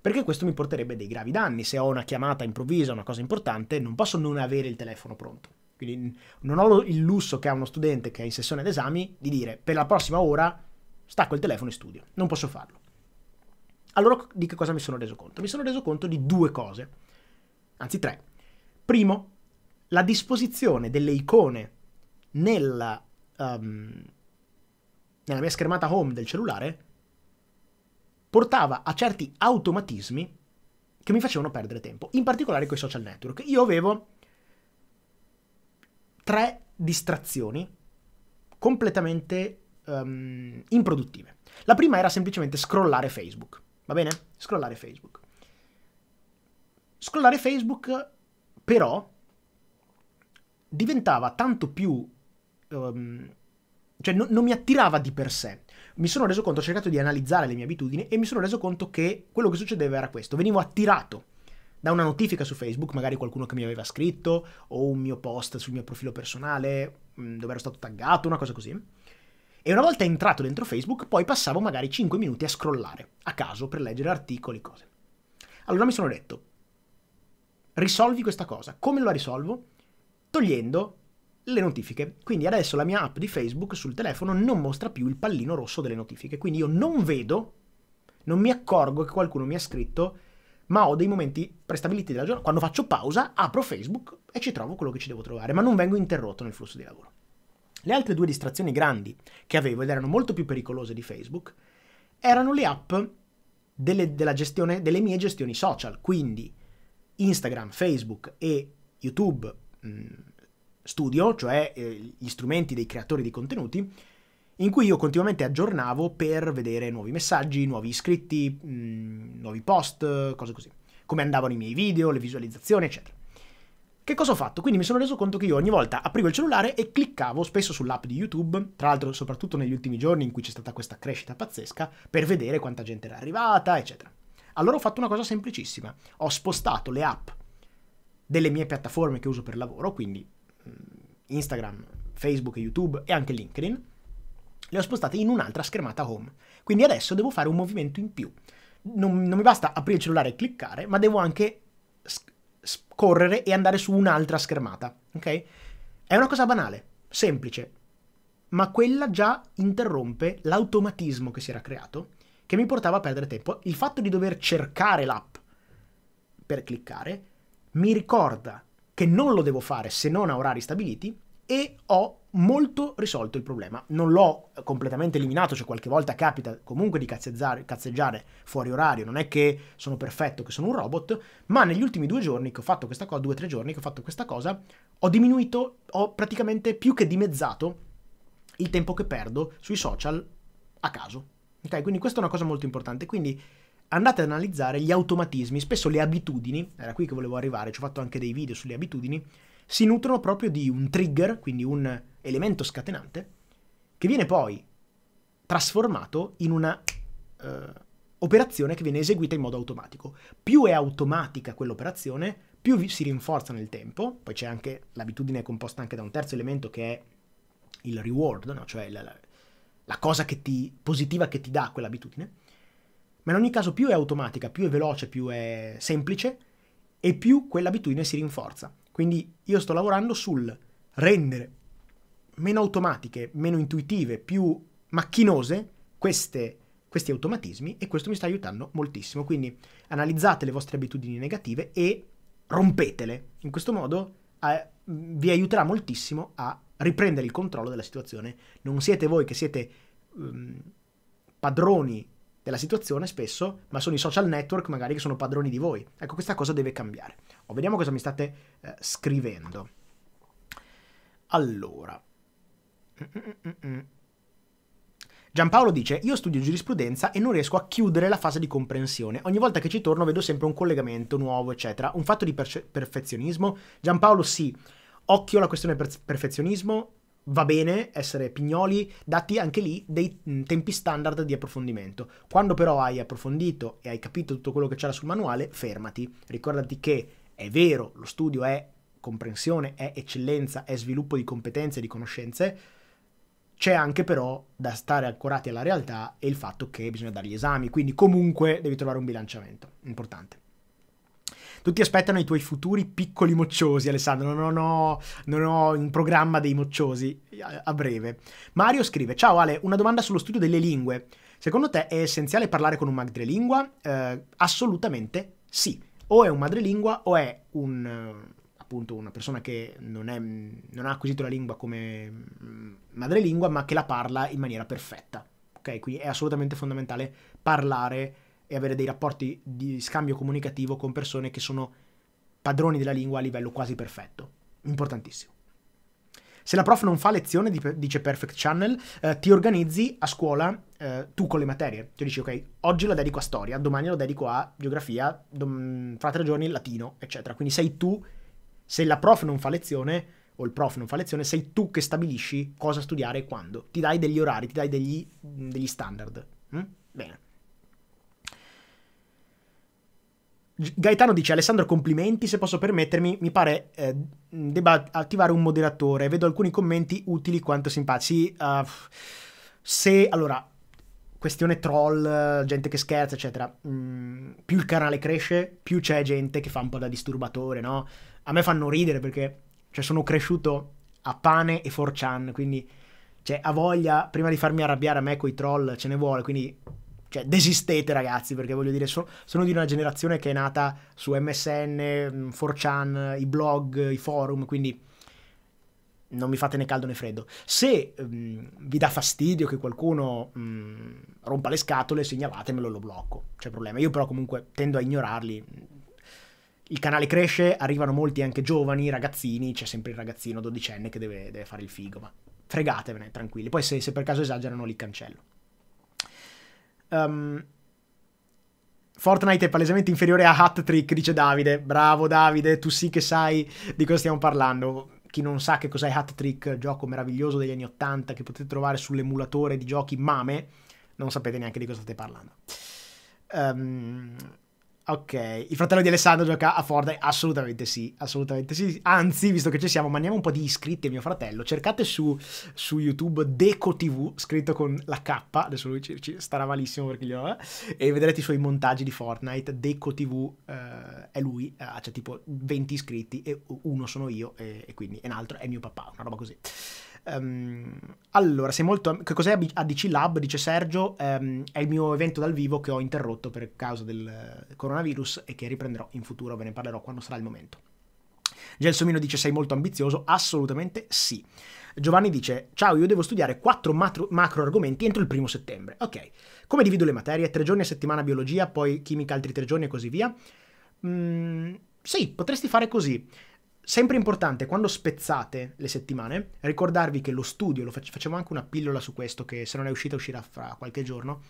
Perché questo mi porterebbe dei gravi danni. Se ho una chiamata improvvisa, una cosa importante, non posso non avere il telefono pronto. Quindi non ho il lusso che ha uno studente che è in sessione d'esami di dire per la prossima ora stacco il telefono e studio. Non posso farlo. Allora di che cosa mi sono reso conto? Mi sono reso conto di due cose, anzi tre. Primo, la disposizione delle icone nella, um, nella mia schermata home del cellulare portava a certi automatismi che mi facevano perdere tempo, in particolare con i social network. Io avevo tre distrazioni completamente um, improduttive. La prima era semplicemente scrollare Facebook. Va bene? Scrollare Facebook. Scrollare Facebook però diventava tanto più... Um, cioè no, non mi attirava di per sé. Mi sono reso conto, ho cercato di analizzare le mie abitudini e mi sono reso conto che quello che succedeva era questo. Venivo attirato da una notifica su Facebook, magari qualcuno che mi aveva scritto o un mio post sul mio profilo personale mm, dove ero stato taggato, una cosa così e una volta entrato dentro Facebook, poi passavo magari 5 minuti a scrollare, a caso, per leggere articoli, cose. Allora mi sono detto, risolvi questa cosa. Come la risolvo? Togliendo le notifiche. Quindi adesso la mia app di Facebook sul telefono non mostra più il pallino rosso delle notifiche. Quindi io non vedo, non mi accorgo che qualcuno mi ha scritto, ma ho dei momenti prestabiliti della giornata. Quando faccio pausa, apro Facebook e ci trovo quello che ci devo trovare, ma non vengo interrotto nel flusso di lavoro. Le altre due distrazioni grandi che avevo ed erano molto più pericolose di Facebook erano le app delle, gestione, delle mie gestioni social, quindi Instagram, Facebook e YouTube mh, mm, Studio, cioè eh, gli strumenti dei creatori di contenuti, in cui io continuamente aggiornavo per vedere nuovi messaggi, nuovi iscritti, mh, mm, nuovi post, cose così, come andavano i miei video, le visualizzazioni, eccetera. Che cosa ho fatto? Quindi mi sono reso conto che io ogni volta aprivo il cellulare e cliccavo spesso sull'app di YouTube, tra l'altro soprattutto negli ultimi giorni in cui c'è stata questa crescita pazzesca, per vedere quanta gente era arrivata, eccetera. Allora ho fatto una cosa semplicissima, ho spostato le app delle mie piattaforme che uso per lavoro, quindi mm, Instagram, Facebook YouTube e anche LinkedIn, le ho spostate in un'altra schermata home. Quindi adesso devo fare un movimento in più. Non, non mi basta aprire il cellulare e cliccare, ma devo anche scorrere e andare su un'altra schermata, ok? È una cosa banale, semplice, ma quella già interrompe l'automatismo che si era creato, che mi portava a perdere tempo. Il fatto di dover cercare l'app per cliccare mi ricorda che non lo devo fare se non a orari stabiliti e ho molto risolto il problema. Non l'ho completamente eliminato, cioè qualche volta capita comunque di cazzeggiare, cazzeggiare, fuori orario, non è che sono perfetto, che sono un robot, ma negli ultimi due giorni che ho fatto questa cosa, due o tre giorni che ho fatto questa cosa, ho diminuito, ho praticamente più che dimezzato il tempo che perdo sui social a caso. Ok, quindi questa è una cosa molto importante, quindi andate ad analizzare gli automatismi, spesso le abitudini, era qui che volevo arrivare, ci ho fatto anche dei video sulle abitudini, si nutrono proprio di un trigger, quindi un elemento scatenante che viene poi trasformato in una eh, operazione che viene eseguita in modo automatico. Più è automatica quell'operazione, più si rinforza nel tempo, poi c'è anche l'abitudine composta anche da un terzo elemento che è il reward, no? cioè la, la cosa che ti, positiva che ti dà quell'abitudine, ma in ogni caso più è automatica, più è veloce, più è semplice e più quell'abitudine si rinforza. Quindi io sto lavorando sul rendere meno automatiche, meno intuitive, più macchinose queste, questi automatismi e questo mi sta aiutando moltissimo. Quindi analizzate le vostre abitudini negative e rompetele. In questo modo eh, vi aiuterà moltissimo a riprendere il controllo della situazione. Non siete voi che siete um, padroni della situazione spesso, ma sono i social network magari che sono padroni di voi. Ecco, questa cosa deve cambiare. Oh, vediamo cosa mi state eh, scrivendo. Allora, Giampaolo dice, io studio giurisprudenza e non riesco a chiudere la fase di comprensione. Ogni volta che ci torno vedo sempre un collegamento nuovo, eccetera. Un fatto di perce- perfezionismo. Giampaolo sì, occhio alla questione per- perfezionismo, va bene essere pignoli, dati anche lì dei tempi standard di approfondimento. Quando però hai approfondito e hai capito tutto quello che c'era sul manuale, fermati. Ricordati che è vero, lo studio è comprensione, è eccellenza, è sviluppo di competenze e di conoscenze, c'è anche però da stare ancorati alla realtà e il fatto che bisogna dare gli esami, quindi comunque devi trovare un bilanciamento importante. Tutti aspettano i tuoi futuri piccoli mocciosi, Alessandro. Non ho, non ho in programma dei mocciosi a, a breve. Mario scrive: Ciao Ale, una domanda sullo studio delle lingue. Secondo te è essenziale parlare con un madrelingua? Eh, assolutamente sì. O è un madrelingua o è un, appunto una persona che non, è, non ha acquisito la lingua come mm, madrelingua, ma che la parla in maniera perfetta. Ok, quindi è assolutamente fondamentale parlare e avere dei rapporti di scambio comunicativo con persone che sono padroni della lingua a livello quasi perfetto. Importantissimo. Se la prof non fa lezione, dice Perfect Channel, eh, ti organizzi a scuola eh, tu con le materie. Cioè dici, ok, oggi lo dedico a storia, domani lo dedico a geografia, dom- fra tre giorni latino, eccetera. Quindi sei tu se la prof non fa lezione, o il prof non fa lezione, sei tu che stabilisci cosa studiare e quando. Ti dai degli orari, ti dai degli, degli standard. Mm? Bene. Gaetano dice Alessandro complimenti, se posso permettermi, mi pare eh, debba attivare un moderatore, vedo alcuni commenti utili quanto simpatici. Uh, se, allora, questione troll, gente che scherza, eccetera, mm, più il canale cresce, più c'è gente che fa un po' da disturbatore, no? a me fanno ridere perché cioè, sono cresciuto a pane e 4chan, quindi cioè, a voglia, prima di farmi arrabbiare a me coi troll ce ne vuole, quindi cioè, desistete ragazzi, perché voglio dire, so, sono di una generazione che è nata su MSN, 4chan, mm, i blog, i forum, quindi non mi fate né caldo né freddo. Se um, vi dà fastidio che qualcuno um, rompa le scatole, segnalatemelo e lo blocco, c'è problema. Io però comunque tendo a ignorarli, il canale cresce, arrivano molti anche giovani, ragazzini, c'è sempre il ragazzino dodicenne che deve, deve fare il figo, ma fregatevene, tranquilli. Poi se, se per caso esagerano li cancello. Um, Fortnite è palesemente inferiore a Hat Trick, dice Davide. Bravo Davide, tu sì che sai di cosa stiamo parlando. Chi non sa che cos'è Hat Trick, gioco meraviglioso degli anni 80 che potete trovare sull'emulatore di giochi Mame, non sapete neanche di cosa state parlando. Um, Ok, il fratello di Alessandro gioca a Fortnite? Assolutamente sì, assolutamente sì. Anzi, visto che ci siamo, mandiamo un po' di iscritti a mio fratello. Cercate su, su YouTube DecoTV, scritto con la K, adesso lui ci, ci starà malissimo perché gli ho, eh, e vedrete i suoi montaggi di Fortnite. DecoTV eh, è lui, eh, c'è tipo 20 iscritti e uno sono io e, e quindi un altro è mio papà, una roba così. Um, allora, sei molto... Che cos'è ADC Lab? Dice Sergio, um, è il mio evento dal vivo che ho interrotto per causa del coronavirus e che riprenderò in futuro, ve ne parlerò quando sarà il momento. Gelsomino dice sei molto ambizioso, assolutamente sì. Giovanni dice ciao, io devo studiare quattro matro- macro argomenti entro il primo settembre. Ok, come divido le materie? Tre giorni a settimana biologia, poi chimica altri tre giorni e così via. Mm, sì, potresti fare così. Sempre importante, quando spezzate le settimane, ricordarvi che lo studio, lo face- facciamo anche una pillola su questo, che se non è uscita uscirà fra qualche giorno,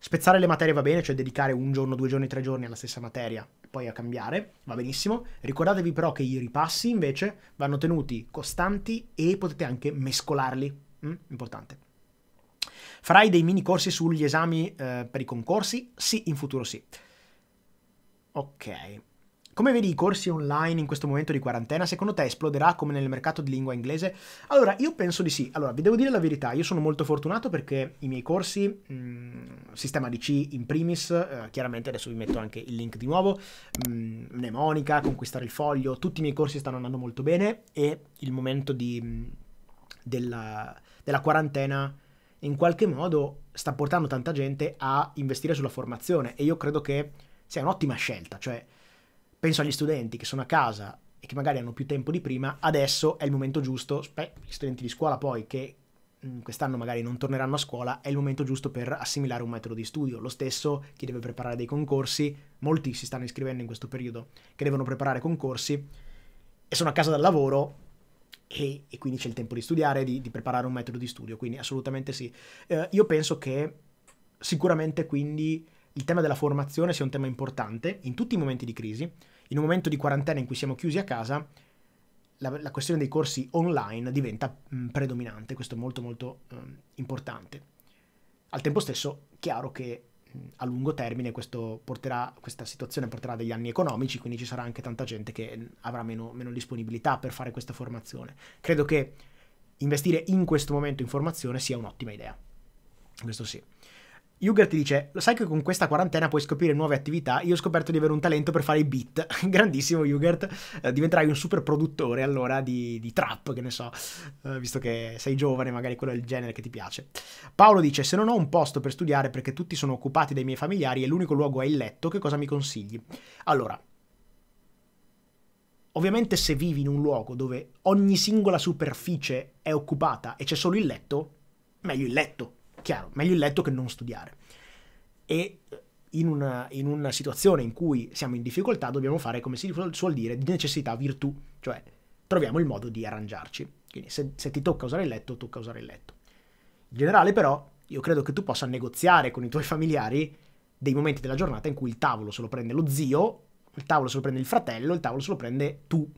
Spezzare le materie va bene, cioè dedicare un giorno, due giorni, tre giorni alla stessa materia, poi a cambiare, va benissimo. Ricordatevi però che i ripassi invece vanno tenuti costanti e potete anche mescolarli. Mm? Importante. Farai dei mini corsi sugli esami eh, per i concorsi? Sì, in futuro sì. Ok. Come vedi i corsi online in questo momento di quarantena? Secondo te esploderà come nel mercato di lingua inglese? Allora, io penso di sì. Allora, vi devo dire la verità, io sono molto fortunato perché i miei corsi, mh, mm, sistema di C in primis, eh, chiaramente adesso vi metto anche il link di nuovo, mh, mm, mnemonica, conquistare il foglio, tutti i miei corsi stanno andando molto bene e il momento di, mh, mm, della, della quarantena in qualche modo sta portando tanta gente a investire sulla formazione e io credo che sia un'ottima scelta, cioè penso agli studenti che sono a casa e che magari hanno più tempo di prima, adesso è il momento giusto, gli studenti di scuola poi che mm, quest'anno magari non torneranno a scuola, è il momento giusto per assimilare un metodo di studio. Lo stesso chi deve preparare dei concorsi, molti si stanno iscrivendo in questo periodo, che devono preparare concorsi e sono a casa dal lavoro e, e quindi c'è il tempo di studiare, di, di, preparare un metodo di studio, quindi assolutamente sì. Eh, io penso che sicuramente quindi il tema della formazione sia un tema importante in tutti i momenti di crisi. In un momento di quarantena in cui siamo chiusi a casa, la, la questione dei corsi online diventa mh, mm, predominante, questo è molto molto mh, ehm, importante. Al tempo stesso, chiaro che mh, mm, a lungo termine porterà, questa situazione porterà degli anni economici, quindi ci sarà anche tanta gente che mm, avrà meno, meno disponibilità per fare questa formazione. Credo che investire in questo momento in formazione sia un'ottima idea. Questo sì. Yuger ti dice, lo sai che con questa quarantena puoi scoprire nuove attività? Io ho scoperto di avere un talento per fare i beat. Grandissimo Yugert, eh, diventerai un super produttore allora di, di trap, che ne so, eh, visto che sei giovane, magari quello è il genere che ti piace. Paolo dice, se non ho un posto per studiare perché tutti sono occupati dai miei familiari e l'unico luogo è il letto, che cosa mi consigli? Allora, ovviamente se vivi in un luogo dove ogni singola superficie è occupata e c'è solo il letto, meglio il letto Chiaro, meglio il letto che non studiare. E eh, in una, in una, situazione in cui siamo in difficoltà dobbiamo fare, come si suol dire, di necessità virtù, cioè troviamo il modo di arrangiarci. Quindi se, se ti tocca usare il letto, tocca usare il letto. In generale però, io credo che tu possa negoziare con i tuoi familiari dei momenti della giornata in cui il tavolo se lo prende lo zio, il tavolo se lo prende il fratello, il tavolo se lo prende tu.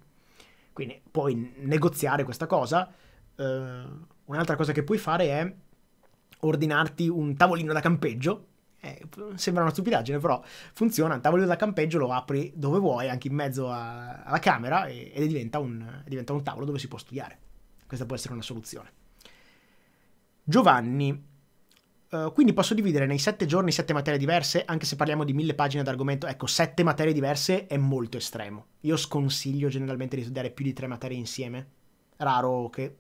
Quindi puoi negoziare questa cosa. Uh, un'altra cosa che puoi fare è ordinarti un tavolino da campeggio. Eh, sembra una stupidaggine, però funziona. Il tavolino da campeggio lo apri dove vuoi, anche in mezzo a, alla camera, e, e diventa, un, diventa un tavolo dove si può studiare. Questa può essere una soluzione. Giovanni, Uh, quindi posso dividere nei sette giorni sette materie diverse, anche se parliamo di mille pagine d'argomento. Ecco, sette materie diverse è molto estremo. Io sconsiglio generalmente di studiare più di tre materie insieme. Raro che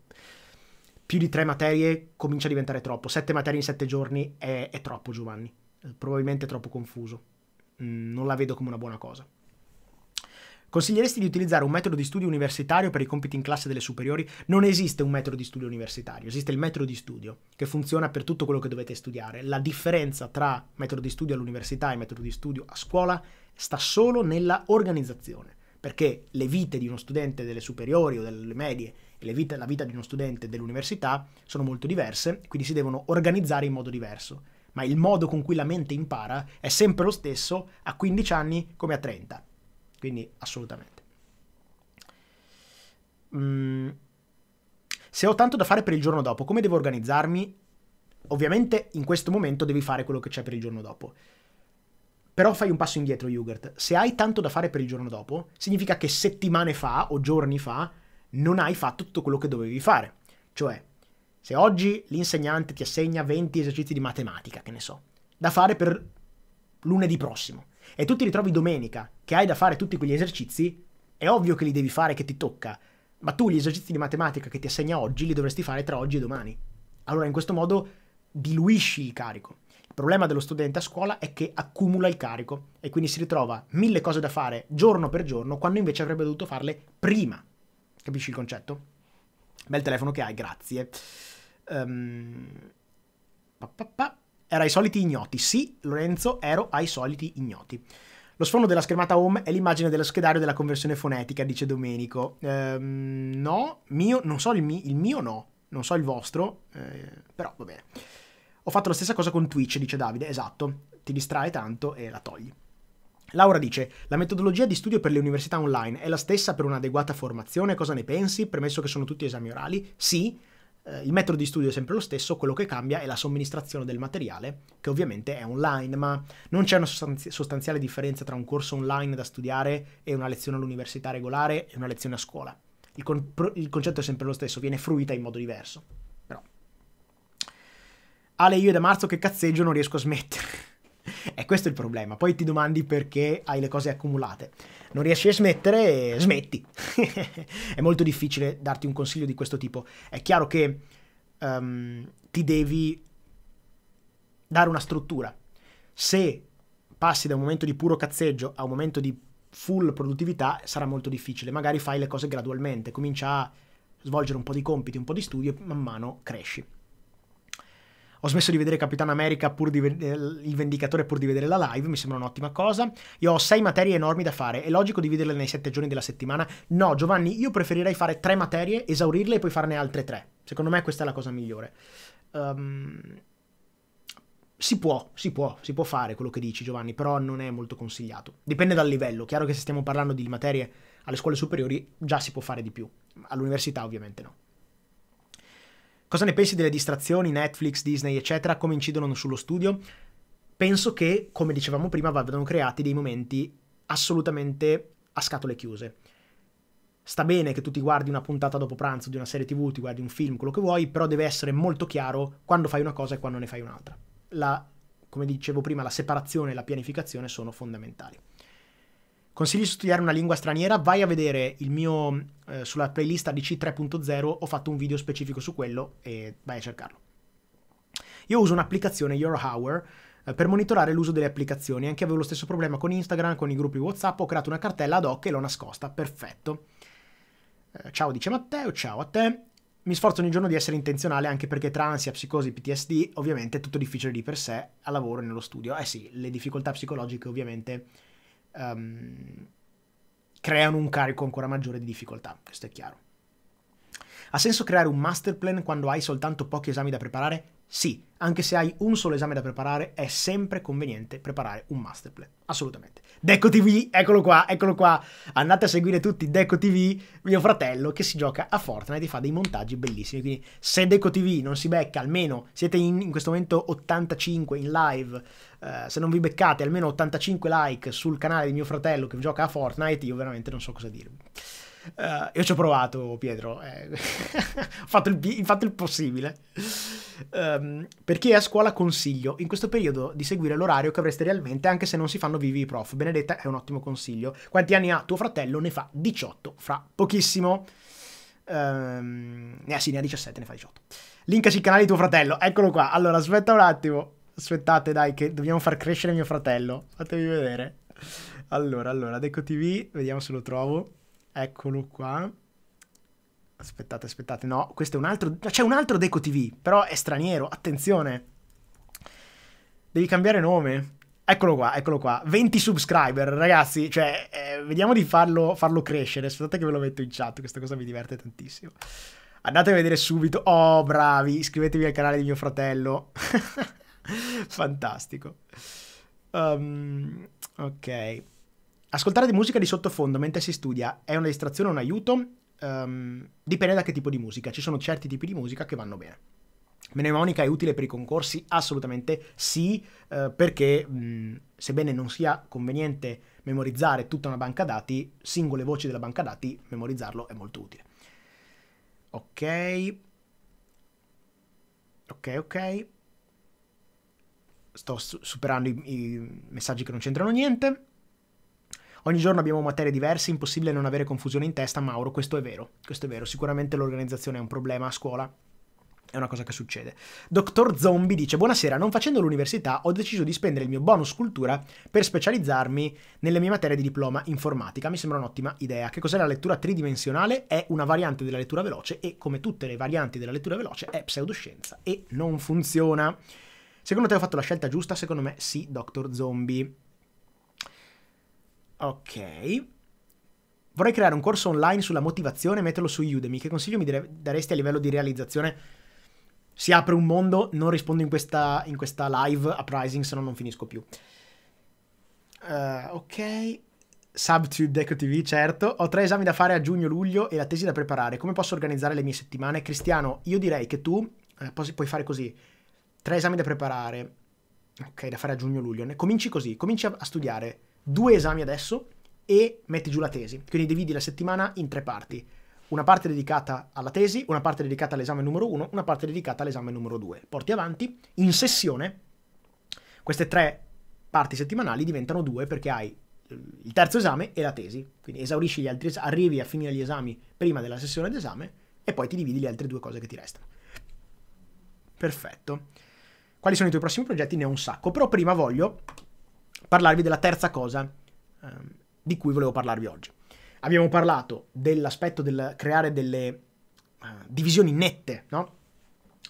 più di tre materie comincia a diventare troppo. Sette materie in sette giorni è, è troppo, Giovanni. Probabilmente è troppo confuso. Mm, non la vedo come una buona cosa. Consiglieresti di utilizzare un metodo di studio universitario per i compiti in classe delle superiori? Non esiste un metodo di studio universitario, esiste il metodo di studio che funziona per tutto quello che dovete studiare. La differenza tra metodo di studio all'università e metodo di studio a scuola sta solo nella organizzazione, perché le vite di uno studente delle superiori o delle medie vite, la vita di uno studente dell'università sono molto diverse, quindi si devono organizzare in modo diverso. Ma il modo con cui la mente impara è sempre lo stesso a 15 anni come a 30. Quindi assolutamente. Mm. Se ho tanto da fare per il giorno dopo, come devo organizzarmi? Ovviamente in questo momento devi fare quello che c'è per il giorno dopo. Però fai un passo indietro, Hubert. Se hai tanto da fare per il giorno dopo, significa che settimane fa o giorni fa non hai fatto tutto quello che dovevi fare. Cioè, se oggi l'insegnante ti assegna 20 esercizi di matematica, che ne so, da fare per lunedì prossimo, e tu ti ritrovi domenica che hai da fare tutti quegli esercizi, è ovvio che li devi fare, che ti tocca, ma tu gli esercizi di matematica che ti assegna oggi li dovresti fare tra oggi e domani. Allora in questo modo diluisci il carico. Il problema dello studente a scuola è che accumula il carico e quindi si ritrova mille cose da fare giorno per giorno quando invece avrebbe dovuto farle prima. Capisci il concetto? Bel telefono che hai, grazie. Um, pa, pa, pa. Era ai soliti ignoti. Sì, Lorenzo, ero ai soliti ignoti. Lo sfondo della schermata home è l'immagine dello schedario della conversione fonetica, dice Domenico. Ehm, no, mio, non so il, mi, il, mio no, non so il vostro, eh, però va bene. Ho fatto la stessa cosa con Twitch, dice Davide, esatto, ti distrae tanto e la togli. Laura dice: La metodologia di studio per le università online è la stessa per un'adeguata formazione? Cosa ne pensi? Premesso che sono tutti esami orali? Sì. Eh, il metodo di studio è sempre lo stesso, quello che cambia è la somministrazione del materiale, che ovviamente è online, ma non c'è una sostanzi- sostanziale differenza tra un corso online da studiare e una lezione all'università regolare e una lezione a scuola. Il, con- il concetto è sempre lo stesso, viene fruita in modo diverso. Però. Ale, io è da marzo che cazzeggio non riesco a smettere. E questo è il problema. Poi ti domandi perché hai le cose accumulate. Non riesci a smettere, smetti. è molto difficile darti un consiglio di questo tipo. È chiaro che um, ti devi dare una struttura. Se passi da un momento di puro cazzeggio a un momento di full produttività sarà molto difficile. Magari fai le cose gradualmente, comincia a svolgere un po' di compiti, un po' di studio e man mano cresci. Ho smesso di vedere Capitan America pur di vedere eh, il Vendicatore pur di vedere la live, mi sembra un'ottima cosa. Io ho sei materie enormi da fare, è logico dividerle nei sette giorni della settimana? No, Giovanni, io preferirei fare tre materie, esaurirle e poi farne altre tre. Secondo me questa è la cosa migliore. Um, si può, si può, si può fare quello che dici Giovanni, però non è molto consigliato. Dipende dal livello, chiaro che se stiamo parlando di materie alle scuole superiori già si può fare di più, all'università ovviamente no. Cosa ne pensi delle distrazioni, Netflix, Disney, eccetera, come incidono sullo studio? Penso che, come dicevamo prima, vadano creati dei momenti assolutamente a scatole chiuse. Sta bene che tu ti guardi una puntata dopo pranzo di una serie TV, ti guardi un film, quello che vuoi, però deve essere molto chiaro quando fai una cosa e quando ne fai un'altra. La, come dicevo prima, la separazione e la pianificazione sono fondamentali. Consigli di studiare una lingua straniera? Vai a vedere il mio eh, sulla playlist ADC 3.0, ho fatto un video specifico su quello e vai a cercarlo. Io uso un'applicazione Your Hour eh, per monitorare l'uso delle applicazioni, anche avevo lo stesso problema con Instagram, con i gruppi WhatsApp, ho creato una cartella ad hoc e l'ho nascosta, perfetto. Eh, ciao dice Matteo, ciao a te. Mi sforzo ogni giorno di essere intenzionale anche perché tra ansia, psicosi, PTSD, ovviamente è tutto difficile di per sé al lavoro e nello studio. Eh sì, le difficoltà psicologiche ovviamente um, creano un carico ancora maggiore di difficoltà, questo è chiaro. Ha senso creare un master plan quando hai soltanto pochi esami da preparare? Sì, anche se hai un solo esame da preparare, è sempre conveniente preparare un master Assolutamente. Deco TV, eccolo qua, eccolo qua. Andate a seguire tutti Deco TV, mio fratello, che si gioca a Fortnite e fa dei montaggi bellissimi. Quindi se Deco TV non si becca, almeno siete in, in questo momento 85 in live, eh, se non vi beccate almeno 85 like sul canale di mio fratello che gioca a Fortnite, io veramente non so cosa dirvi. Uh, io ci ho provato, Pietro, eh. ho fatto il, ho fatto il possibile. Um, ehm, per chi è a scuola consiglio in questo periodo di seguire l'orario che avreste realmente anche se non si fanno vivi i prof. Benedetta è un ottimo consiglio. Quanti anni ha tuo fratello? Ne fa 18 fra pochissimo. Um, eh sì, ne ha 17, ne fa 18. Linkaci il canale di tuo fratello, eccolo qua. Allora, aspetta un attimo. Aspettate, dai, che dobbiamo far crescere mio fratello. Fatemi vedere. Allora, allora, Deco TV, vediamo se lo trovo. Eccolo qua. Aspettate, aspettate, no, questo è un altro... C'è un altro Deco TV, però è straniero, attenzione. Devi cambiare nome. Eccolo qua, eccolo qua. 20 subscriber, ragazzi, cioè, eh, vediamo di farlo, farlo crescere. Aspettate che ve lo metto in chat, questa cosa mi diverte tantissimo. Andate a vedere subito. Oh, bravi, iscrivetevi al canale di mio fratello. Fantastico. Um, ok. Ascoltare di musica di sottofondo mentre si studia è una distrazione o un aiuto? Um, dipende da che tipo di musica, ci sono certi tipi di musica che vanno bene. Mnemonica è utile per i concorsi? Assolutamente sì, eh, perché mh, sebbene non sia conveniente memorizzare tutta una banca dati, singole voci della banca dati, memorizzarlo è molto utile. Ok. Ok, ok. Sto su- superando i, i messaggi che non c'entrano niente. Ogni giorno abbiamo materie diverse, impossibile non avere confusione in testa, Mauro, questo è vero, questo è vero, sicuramente l'organizzazione è un problema a scuola, è una cosa che succede. Dottor Zombie dice: Buonasera, non facendo l'università ho deciso di spendere il mio bonus cultura per specializzarmi nelle mie materie di diploma informatica. Mi sembra un'ottima idea. Che cos'è la lettura tridimensionale? È una variante della lettura veloce e, come tutte le varianti della lettura veloce, è pseudoscienza e non funziona. Secondo te ho fatto la scelta giusta? Secondo me sì, Dottor Zombie. Ok. Vorrei creare un corso online sulla motivazione e metterlo su Udemy. Che consiglio mi daresti a livello di realizzazione? Si apre un mondo, non rispondo in questa, in questa live uprising, se no non finisco più. Uh, ok. Subtude Eco TV, certo. Ho tre esami da fare a giugno-luglio e la tesi da preparare. Come posso organizzare le mie settimane? Cristiano, io direi che tu eh, puoi fare così. Tre esami da preparare. Ok, da fare a giugno-luglio. Cominci così, cominci a, a studiare due esami adesso e metti giù la tesi. Quindi dividi la settimana in tre parti. Una parte dedicata alla tesi, una parte dedicata all'esame numero uno, una parte dedicata all'esame numero due. Porti avanti, in sessione, queste tre parti settimanali diventano due perché hai eh, il terzo esame e la tesi. Quindi esaurisci gli altri esami, arrivi a finire gli esami prima della sessione d'esame e poi ti dividi le altre due cose che ti restano. Perfetto. Quali sono i tuoi prossimi progetti? Ne ho un sacco, però prima voglio parlarvi della terza cosa ehm, di cui volevo parlarvi oggi. Abbiamo parlato dell'aspetto del creare delle uh, divisioni nette no?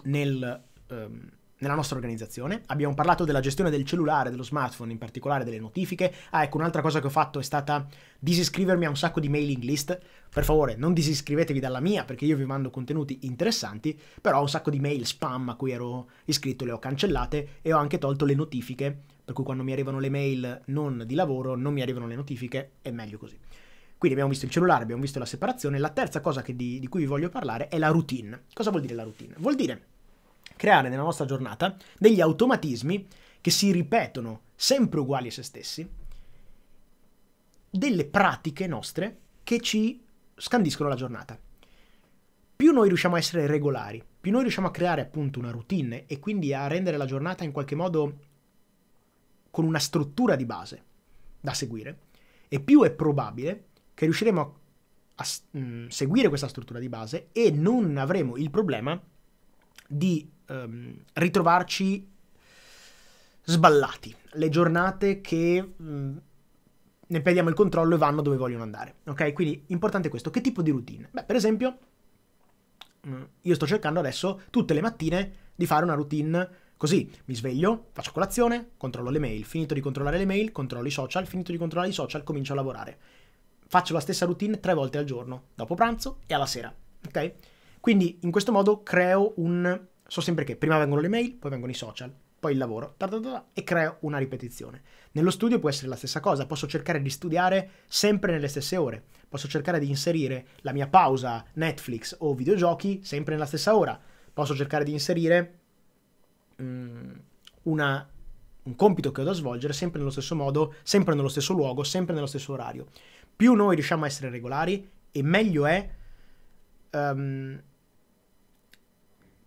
Nel, um, nella nostra organizzazione, abbiamo parlato della gestione del cellulare, dello smartphone, in particolare delle notifiche. Ah, ecco, un'altra cosa che ho fatto è stata disiscrivermi a un sacco di mailing list. Per favore, non disiscrivetevi dalla mia perché io vi mando contenuti interessanti, però ho un sacco di mail spam a cui ero iscritto, le ho cancellate e ho anche tolto le notifiche per cui quando mi arrivano le mail non di lavoro, non mi arrivano le notifiche, è meglio così. Quindi abbiamo visto il cellulare, abbiamo visto la separazione. La terza cosa di, di cui vi voglio parlare è la routine. Cosa vuol dire la routine? Vuol dire creare nella nostra giornata degli automatismi che si ripetono sempre uguali a se stessi, delle pratiche nostre che ci scandiscono la giornata. Più noi riusciamo a essere regolari, più noi riusciamo a creare appunto una routine e quindi a rendere la giornata in qualche modo con una struttura di base da seguire e più è probabile che riusciremo a, a mh, mm, seguire questa struttura di base e non avremo il problema di um, ritrovarci sballati, le giornate che mh, mm, ne perdiamo il controllo e vanno dove vogliono andare. Ok? Quindi importante questo. Che tipo di routine? Beh, per esempio, mm, io sto cercando adesso tutte le mattine di fare una routine Così mi sveglio, faccio colazione, controllo le mail, finito di controllare le mail, controllo i social, finito di controllare i social, comincio a lavorare. Faccio la stessa routine tre volte al giorno, dopo pranzo e alla sera, ok? Quindi in questo modo creo un... So sempre che prima vengono le mail, poi vengono i social, poi il lavoro, da da da, e creo una ripetizione. Nello studio può essere la stessa cosa, posso cercare di studiare sempre nelle stesse ore, posso cercare di inserire la mia pausa Netflix o videogiochi sempre nella stessa ora, posso cercare di inserire mh, mm, una, un compito che ho da svolgere sempre nello stesso modo, sempre nello stesso luogo, sempre nello stesso orario. Più noi riusciamo a essere regolari e meglio è um,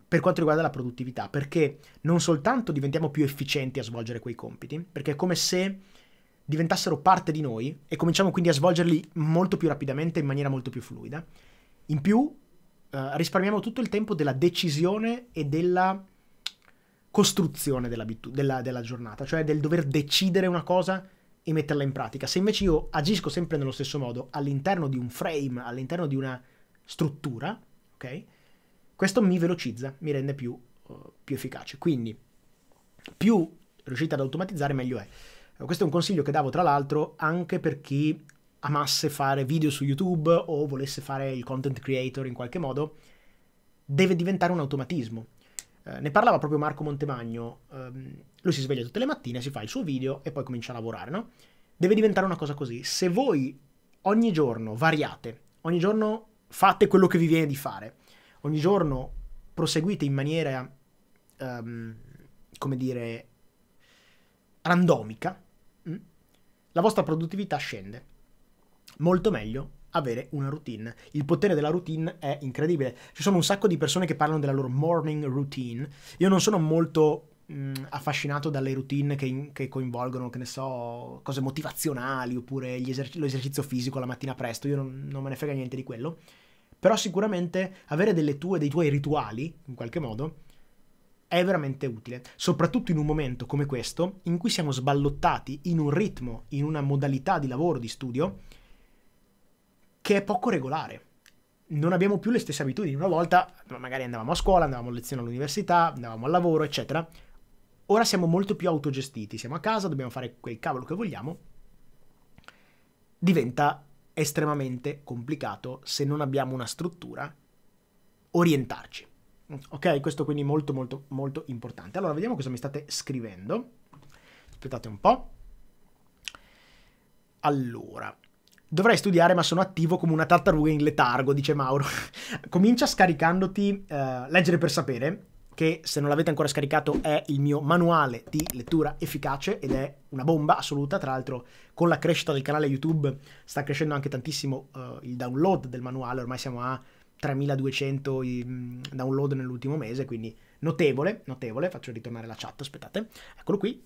per quanto riguarda la produttività, perché non soltanto diventiamo più efficienti a svolgere quei compiti, perché è come se diventassero parte di noi e cominciamo quindi a svolgerli molto più rapidamente, in maniera molto più fluida. In più eh, risparmiamo tutto il tempo della decisione e della costruzione della, della giornata, cioè del dover decidere una cosa e metterla in pratica. Se invece io agisco sempre nello stesso modo all'interno di un frame, all'interno di una struttura, ok? Questo mi velocizza, mi rende più, uh, più efficace. Quindi più riuscite ad automatizzare, meglio è. Eh, questo è un consiglio che davo tra l'altro anche per chi amasse fare video su YouTube o volesse fare il content creator in qualche modo, deve diventare un automatismo. Eh, ne parlava proprio Marco Montemagno. Eh, lui si sveglia tutte le mattine, si fa il suo video e poi comincia a lavorare, no? Deve diventare una cosa così. Se voi ogni giorno variate, ogni giorno fate quello che vi viene di fare, ogni giorno proseguite in maniera, um, come dire, randomica, mh? Mm, la vostra produttività scende. Molto meglio avere una routine. Il potere della routine è incredibile. Ci sono un sacco di persone che parlano della loro morning routine. Io non sono molto mh, mm, affascinato dalle routine che, che, coinvolgono, che ne so, cose motivazionali oppure eserci- l'esercizio fisico la mattina presto. Io non, non me ne frega niente di quello. Però sicuramente avere tue, dei tuoi rituali, in qualche modo, è veramente utile, soprattutto in un momento come questo, in cui siamo sballottati in un ritmo, in una modalità di lavoro, di studio, che è poco regolare. Non abbiamo più le stesse abitudini. Una volta magari andavamo a scuola, andavamo a lezione all'università, andavamo al lavoro, eccetera. Ora siamo molto più autogestiti, siamo a casa, dobbiamo fare quel cavolo che vogliamo. Diventa estremamente complicato se non abbiamo una struttura orientarci. Ok, questo quindi molto molto molto importante. Allora, vediamo cosa mi state scrivendo. Aspettate un po'. Allora, Dovrei studiare ma sono attivo come una tartaruga in letargo, dice Mauro. Comincia scaricandoti uh, Leggere per sapere, che se non l'avete ancora scaricato è il mio manuale di lettura efficace ed è una bomba assoluta, tra l'altro con la crescita del canale YouTube sta crescendo anche tantissimo uh, il download del manuale, ormai siamo a 3200 mm, download nell'ultimo mese, quindi notevole, notevole, faccio ritornare la chat, aspettate, eccolo qui.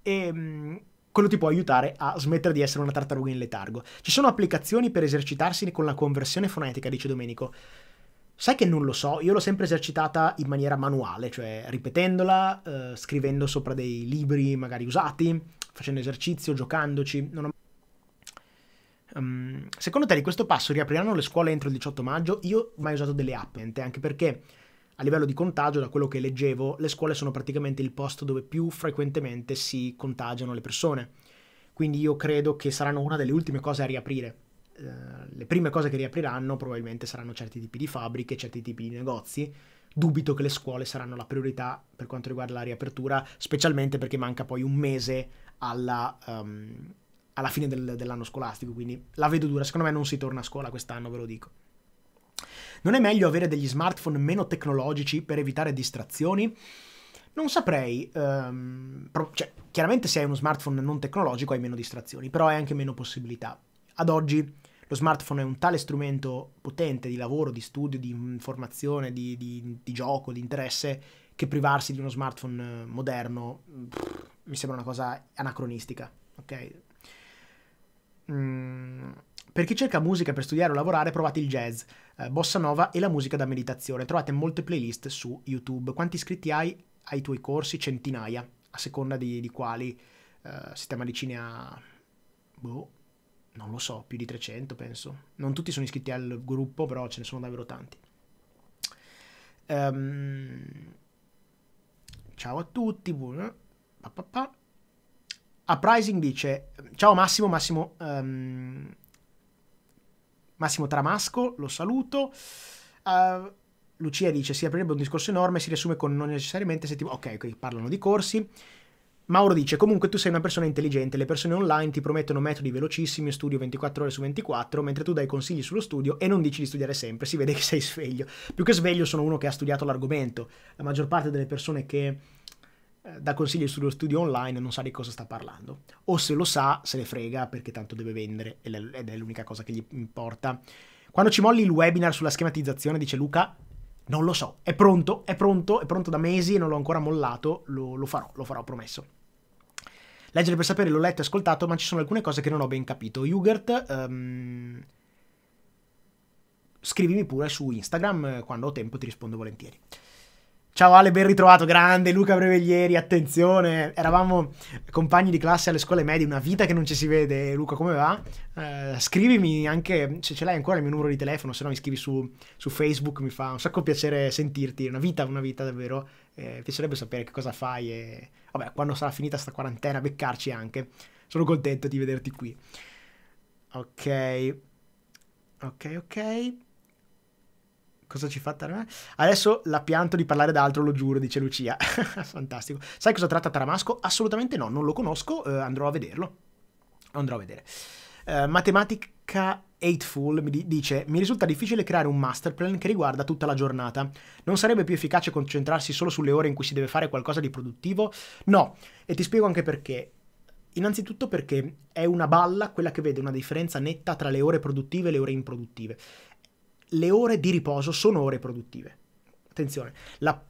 E, ehm, quello ti può aiutare a smettere di essere una tartaruga in letargo. Ci sono applicazioni per esercitarsi con la conversione fonetica, dice Domenico. Sai che non lo so, io l'ho sempre esercitata in maniera manuale, cioè ripetendola, eh, scrivendo sopra dei libri magari usati, facendo esercizio, giocandoci. Non Ho... Um, secondo te di questo passo riapriranno le scuole entro il 18 maggio? Io ho mai usato delle app, anche perché a livello di contagio, da quello che leggevo, le scuole sono praticamente il posto dove più frequentemente si contagiano le persone. Quindi io credo che saranno una delle ultime cose a riaprire. Eh, le prime cose che riapriranno probabilmente saranno certi tipi di fabbriche, certi tipi di negozi. Dubito che le scuole saranno la priorità per quanto riguarda la riapertura, specialmente perché manca poi un mese alla, um, alla fine del, dell'anno scolastico. Quindi la vedo dura. Secondo me non si torna a scuola quest'anno, ve lo dico. Non è meglio avere degli smartphone meno tecnologici per evitare distrazioni? Non saprei, um, pro- cioè, chiaramente se hai uno smartphone non tecnologico hai meno distrazioni, però hai anche meno possibilità. Ad oggi lo smartphone è un tale strumento potente di lavoro, di studio, di informazione, di, di, di gioco, di interesse, che privarsi di uno smartphone moderno pff, mi sembra una cosa anacronistica, ok? Mm, per chi cerca musica per studiare o lavorare, provate il jazz eh, bossa nova e la musica da meditazione. Trovate molte playlist su YouTube. Quanti iscritti hai ai tuoi corsi? Centinaia, a seconda di, di quali. Eh, sistema di Cina... Boh, non lo so, più di 300 penso. Non tutti sono iscritti al gruppo, però ce ne sono davvero tanti. Um, ciao a tutti. Pa, pa, pa. Uprising dice: Ciao Massimo, Massimo. Um, Massimo Tramasco, lo saluto. Uh, Lucia dice: Si aprirebbe un discorso enorme, si riassume con non necessariamente settimane. Ok, qui parlano di corsi. Mauro dice: Comunque tu sei una persona intelligente, le persone online ti promettono metodi velocissimi, studio 24 ore su 24, mentre tu dai consigli sullo studio e non dici di studiare sempre, si vede che sei sveglio. Più che sveglio sono uno che ha studiato l'argomento. La maggior parte delle persone che eh, da consigli sullo studio online non sa di cosa sta parlando. O se lo sa, se ne frega perché tanto deve vendere ed è l'unica cosa che gli importa. Quando ci molli il webinar sulla schematizzazione, dice Luca, non lo so, è pronto, è pronto, è pronto da mesi e non l'ho ancora mollato, lo, lo farò, lo farò, promesso. Leggere per sapere, l'ho letto e ascoltato, ma ci sono alcune cose che non ho ben capito. Yugurt, Um, ehm, scrivimi pure su Instagram, eh, quando ho tempo ti rispondo volentieri. Ciao Ale, ben ritrovato, grande Luca Breveglieri, attenzione, eravamo compagni di classe alle scuole medie, una vita che non ci si vede. Luca, come va? Eh, scrivimi anche, se ce l'hai ancora, il mio numero di telefono, se no mi scrivi su, su, Facebook, mi fa un sacco piacere sentirti, una vita, una vita davvero. Eh, piacerebbe sapere che cosa fai e, vabbè, quando sarà finita sta quarantena, beccarci anche. Sono contento di vederti qui. Ok, ok, ok. Cosa ci fa Taramasco? Adesso la pianto di parlare d'altro, lo giuro, dice Lucia. Fantastico. Sai cosa tratta Taramasco? Assolutamente no, non lo conosco, eh, andrò a vederlo. Andrò a vedere. Eh, matematica Eightful mi dice: Mi risulta difficile creare un master plan che riguarda tutta la giornata. Non sarebbe più efficace concentrarsi solo sulle ore in cui si deve fare qualcosa di produttivo? No, e ti spiego anche perché. Innanzitutto perché è una balla quella che vede una differenza netta tra le ore produttive e le ore improduttive le ore di riposo sono ore produttive. Attenzione, la,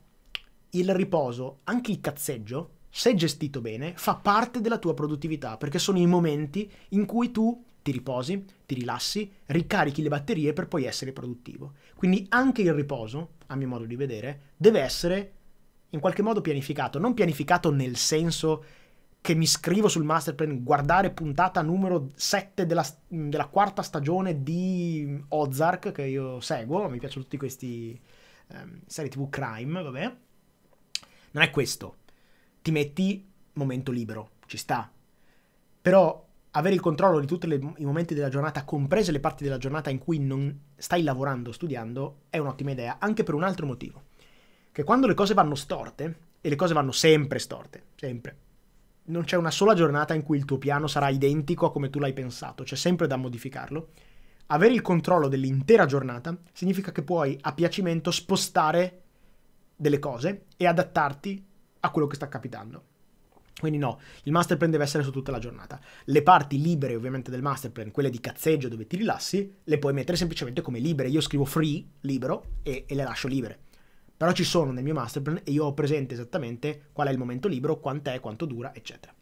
il riposo, anche il cazzeggio, se gestito bene, fa parte della tua produttività, perché sono i momenti in cui tu ti riposi, ti rilassi, ricarichi le batterie per poi essere produttivo. Quindi anche il riposo, a mio modo di vedere, deve essere in qualche modo pianificato, non pianificato nel senso che mi scrivo sul masterplan, guardare puntata numero 7 della, della, quarta stagione di Ozark, che io seguo, mi piacciono tutti questi ehm, serie tv crime, vabbè. Non è questo. Ti metti momento libero, ci sta. Però avere il controllo di tutti i momenti della giornata, comprese le parti della giornata in cui non stai lavorando, studiando, è un'ottima idea, anche per un altro motivo. Che quando le cose vanno storte, e le cose vanno sempre storte, sempre, non c'è una sola giornata in cui il tuo piano sarà identico a come tu l'hai pensato, c'è sempre da modificarlo. Avere il controllo dell'intera giornata significa che puoi a piacimento spostare delle cose e adattarti a quello che sta capitando. Quindi no, il master plan deve essere su tutta la giornata. Le parti libere ovviamente del master plan, quelle di cazzeggio dove ti rilassi, le puoi mettere semplicemente come libere. Io scrivo free, libero, e, e le lascio libere. Però ci sono nel mio master plan e io ho presente esattamente qual è il momento libero, quant'è, quanto dura, eccetera.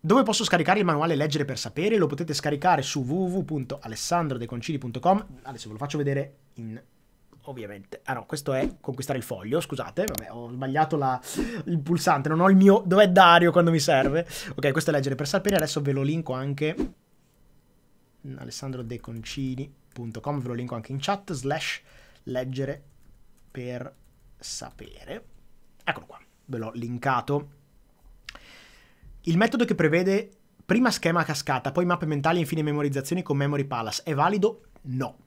Dove posso scaricare il manuale leggere per sapere? Lo potete scaricare su www.alessandrodeconcili.com. Adesso ve lo faccio vedere in ovviamente. Ah no, questo è conquistare il foglio, scusate, vabbè, ho sbagliato la, il pulsante, non ho il mio... Dov'è Dario quando mi serve? Ok, questo è leggere per sapere, adesso ve lo linko anche... alessandrodeconcili.com. ve lo linko anche in chat, slash leggere per sapere. Eccolo qua, ve l'ho linkato. Il metodo che prevede prima schema a cascata, poi mappe mentali e infine memorizzazioni con Memory Palace è valido? No.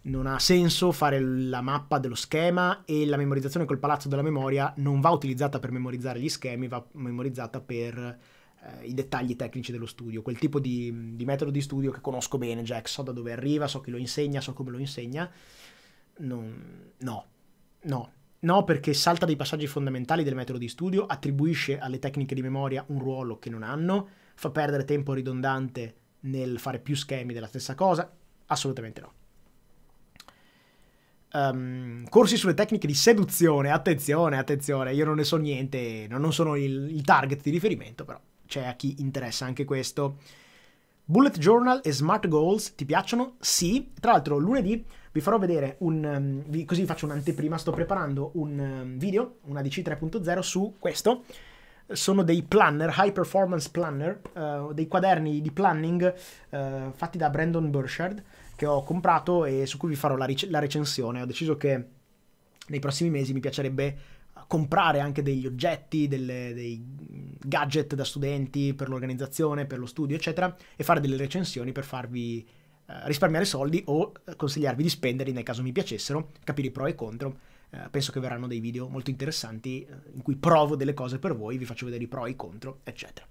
Non ha senso fare la mappa dello schema e la memorizzazione col palazzo della memoria non va utilizzata per memorizzare gli schemi, va memorizzata per eh, i dettagli tecnici dello studio. Quel tipo di, di metodo di studio che conosco bene, Jack, so da dove arriva, so chi lo insegna, so come lo insegna non, no, no, no perché salta dei passaggi fondamentali del metodo di studio, attribuisce alle tecniche di memoria un ruolo che non hanno, fa perdere tempo ridondante nel fare più schemi della stessa cosa, assolutamente no. Um, corsi sulle tecniche di seduzione, attenzione, attenzione, io non ne so niente, non sono il, il target di riferimento, però c'è a chi interessa anche questo. Bullet Journal e Smart Goals ti piacciono? Sì, tra l'altro lunedì vi farò vedere un... Um, vi, così faccio un'anteprima, sto preparando un um, video, una DC 3.0 su questo. Sono dei planner, high performance planner, uh, dei quaderni di planning uh, fatti da Brandon Burchard che ho comprato e su cui vi farò la, ric- la recensione. Ho deciso che nei prossimi mesi mi piacerebbe comprare anche degli oggetti, delle, dei gadget da studenti per l'organizzazione, per lo studio, eccetera, e fare delle recensioni per farvi eh, risparmiare soldi o eh, consigliarvi di spenderli nel caso mi piacessero, capire i pro e i contro. Eh, penso che verranno dei video molto interessanti eh, in cui provo delle cose per voi, vi faccio vedere i pro e i contro, eccetera.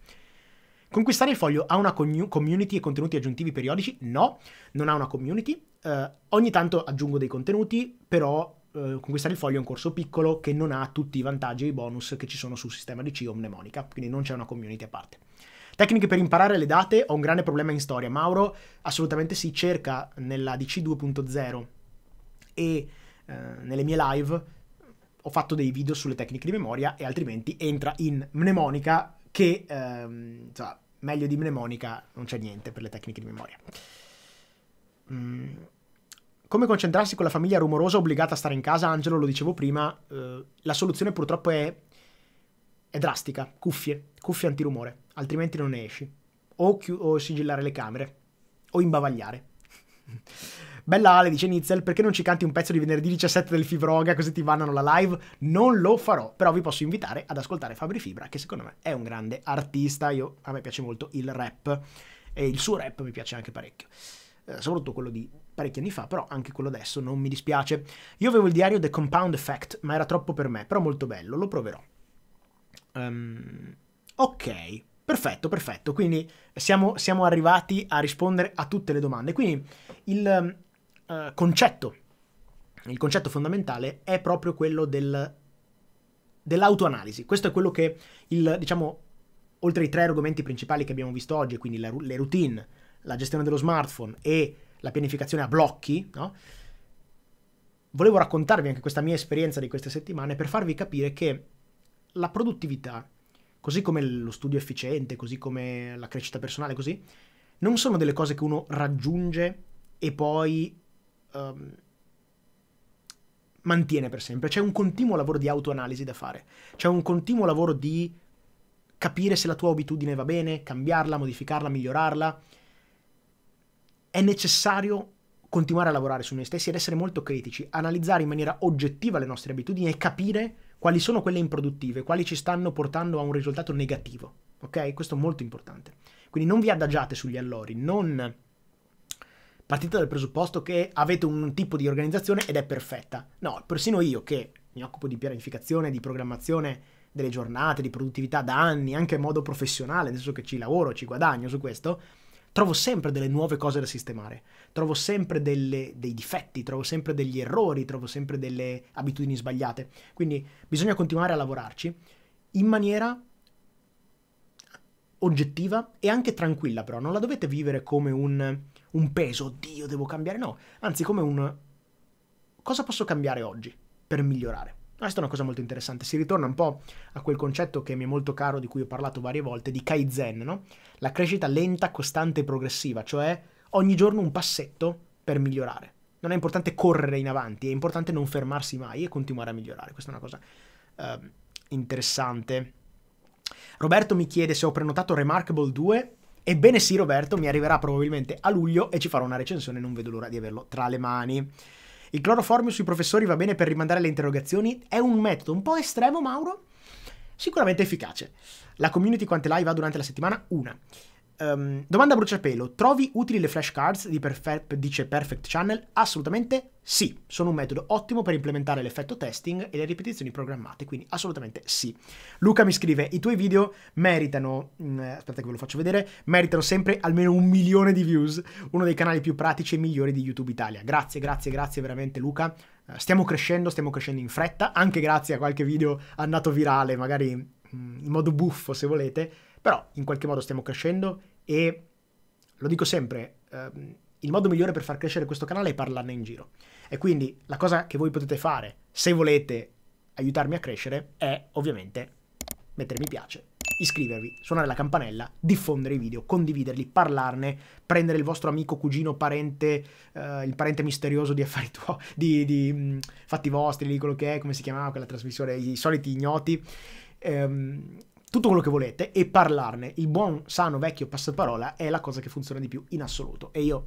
Conquistare il foglio ha una community e contenuti aggiuntivi periodici? No, non ha una community. Eh, ogni tanto aggiungo dei contenuti, però eh, Conquistare il foglio è un corso piccolo che non ha tutti i vantaggi e i bonus che ci sono sul sistema di CIO mnemonica, quindi non c'è una community a parte. Tecniche per imparare le date, ho un grande problema in storia. Mauro assolutamente si cerca nella DC 2.0 e eh, nelle mie live ho fatto dei video sulle tecniche di memoria e altrimenti entra in mnemonica che, ehm, cioè, meglio di mnemonica non c'è niente per le tecniche di memoria. Mm. Come concentrarsi con la famiglia rumorosa obbligata a stare in casa, Angelo lo dicevo prima, eh, la soluzione purtroppo è è drastica, cuffie, cuffie antirumore, altrimenti non ne esci. O, chi- o sigillare le camere, o imbavagliare. Bella Ale, dice Nitzel, perché non ci canti un pezzo di venerdì 17 del Fibroga così ti vannano la live? Non lo farò, però vi posso invitare ad ascoltare Fabri Fibra, che secondo me è un grande artista, Io, a me piace molto il rap, e il suo rap mi piace anche parecchio eh, soprattutto quello di parecchi anni fa, però anche quello adesso non mi dispiace. Io avevo il diario The Compound Effect, ma era troppo per me, però molto bello, lo proverò. Um, ok, perfetto, perfetto. Quindi siamo, siamo, arrivati a rispondere a tutte le domande. Quindi il uh, concetto, il concetto fondamentale è proprio quello del, dell'autoanalisi. Questo è quello che il, diciamo, oltre ai tre argomenti principali che abbiamo visto oggi, quindi la, le routine, la gestione dello smartphone e la pianificazione a blocchi, no? volevo raccontarvi anche questa mia esperienza di queste settimane per farvi capire che la produttività, così come lo studio efficiente, così come la crescita personale, così, non sono delle cose che uno raggiunge e poi um, mantiene per sempre. C'è un continuo lavoro di autoanalisi da fare, c'è un continuo lavoro di capire se la tua abitudine va bene, cambiarla, modificarla, migliorarla. È necessario continuare a lavorare su noi stessi ed essere molto critici, analizzare in maniera oggettiva le nostre abitudini e capire quali sono quelle improduttive, quali ci stanno portando a un risultato negativo. Ok? Questo è molto importante. Quindi non vi adagiate sugli allori, non partite dal presupposto che avete un tipo di organizzazione ed è perfetta. No, persino io che mi occupo di pianificazione, di programmazione delle giornate, di produttività da anni, anche in modo professionale, adesso che ci lavoro, ci guadagno su questo, trovo sempre delle nuove cose da sistemare, trovo sempre delle, dei difetti, trovo sempre degli errori, trovo sempre delle abitudini sbagliate. Quindi bisogna continuare a lavorarci in maniera oggettiva e anche tranquilla, però non la dovete vivere come un, un peso, oddio, devo cambiare, no, anzi come un cosa posso cambiare oggi per migliorare. Questa è una cosa molto interessante, si ritorna un po' a quel concetto che mi è molto caro, di cui ho parlato varie volte, di Kaizen, no? La crescita lenta, costante e progressiva, cioè ogni giorno un passetto per migliorare. Non è importante correre in avanti, è importante non fermarsi mai e continuare a migliorare. Questa è una cosa eh, interessante. Roberto mi chiede se ho prenotato Remarkable 2. Ebbene sì, Roberto, mi arriverà probabilmente a luglio e ci farò una recensione, non vedo l'ora di averlo tra le mani. Il cloroformio sui professori va bene per rimandare le interrogazioni, è un metodo un po' estremo, Mauro, sicuramente efficace. La community quante live va durante la settimana? Una. Um, domanda bruciapelo, trovi utili le flashcards di Perfect, dice Perfect Channel? Assolutamente sì, sono un metodo ottimo per implementare l'effetto testing e le ripetizioni programmate, quindi assolutamente sì. Luca mi scrive, i tuoi video meritano, mh, mm, aspetta che ve lo faccio vedere, meritano sempre almeno un milione di views, uno dei canali più pratici e migliori di YouTube Italia. Grazie, grazie, grazie veramente Luca. Uh, stiamo crescendo, stiamo crescendo in fretta, anche grazie a qualche video andato virale, magari mh, mm, in modo buffo se volete, però in qualche modo stiamo crescendo e lo dico sempre, ehm, il modo migliore per far crescere questo canale è parlarne in giro. E quindi la cosa che voi potete fare, se volete aiutarmi a crescere, è ovviamente mettere mi piace, iscrivervi, suonare la campanella, diffondere i video, condividerli, parlarne, prendere il vostro amico, cugino, parente, eh, il parente misterioso di affari tuoi, di, di mh, mm, fatti vostri, lì quello che è, come si chiamava quella trasmissione, i soliti ignoti. Ehm, tutto quello che volete e parlarne. Il buon, sano, vecchio passaparola è la cosa che funziona di più in assoluto. E io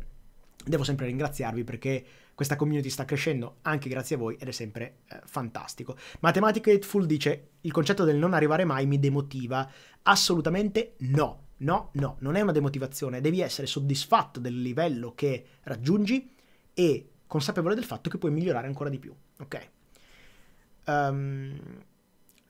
devo sempre ringraziarvi perché questa community sta crescendo anche grazie a voi ed è sempre eh, fantastico. Matematica Hateful dice il concetto del non arrivare mai mi demotiva. Assolutamente no, no, no, non è una demotivazione, devi essere soddisfatto del livello che raggiungi e consapevole del fatto che puoi migliorare ancora di più, ok? Um,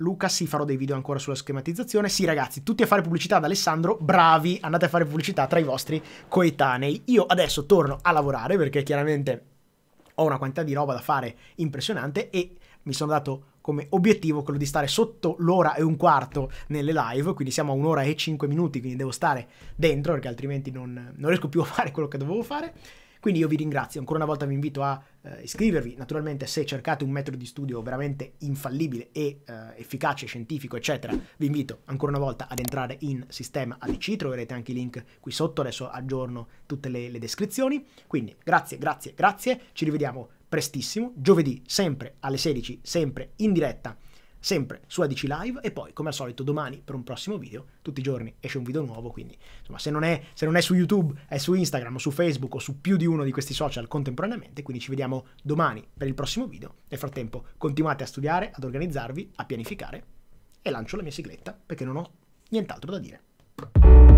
Luca, sì, farò dei video ancora sulla schematizzazione. Sì, ragazzi, tutti a fare pubblicità ad Alessandro, bravi, andate a fare pubblicità tra i vostri coetanei. Io adesso torno a lavorare perché chiaramente ho una quantità di roba da fare impressionante e mi sono dato come obiettivo quello di stare sotto l'ora e un quarto nelle live, quindi siamo a un'ora e cinque minuti, quindi devo stare dentro perché altrimenti non, non riesco più a fare quello che dovevo fare. Quindi io vi ringrazio, ancora una volta vi invito a eh, iscrivervi, naturalmente se cercate un metodo di studio veramente infallibile e eh, efficace, scientifico, eccetera, vi invito ancora una volta ad entrare in sistema ADC, troverete anche i link qui sotto, adesso aggiorno tutte le, le descrizioni. Quindi grazie, grazie, grazie, ci rivediamo prestissimo, giovedì sempre alle 16, sempre in diretta sempre su ADC Live e poi come al solito domani per un prossimo video, tutti i giorni esce un video nuovo, quindi insomma se non è, se non è su YouTube è su Instagram o su Facebook o su più di uno di questi social contemporaneamente, quindi ci vediamo domani per il prossimo video, nel frattempo continuate a studiare, ad organizzarvi, a pianificare e lancio la mia sigletta perché non ho nient'altro da dire.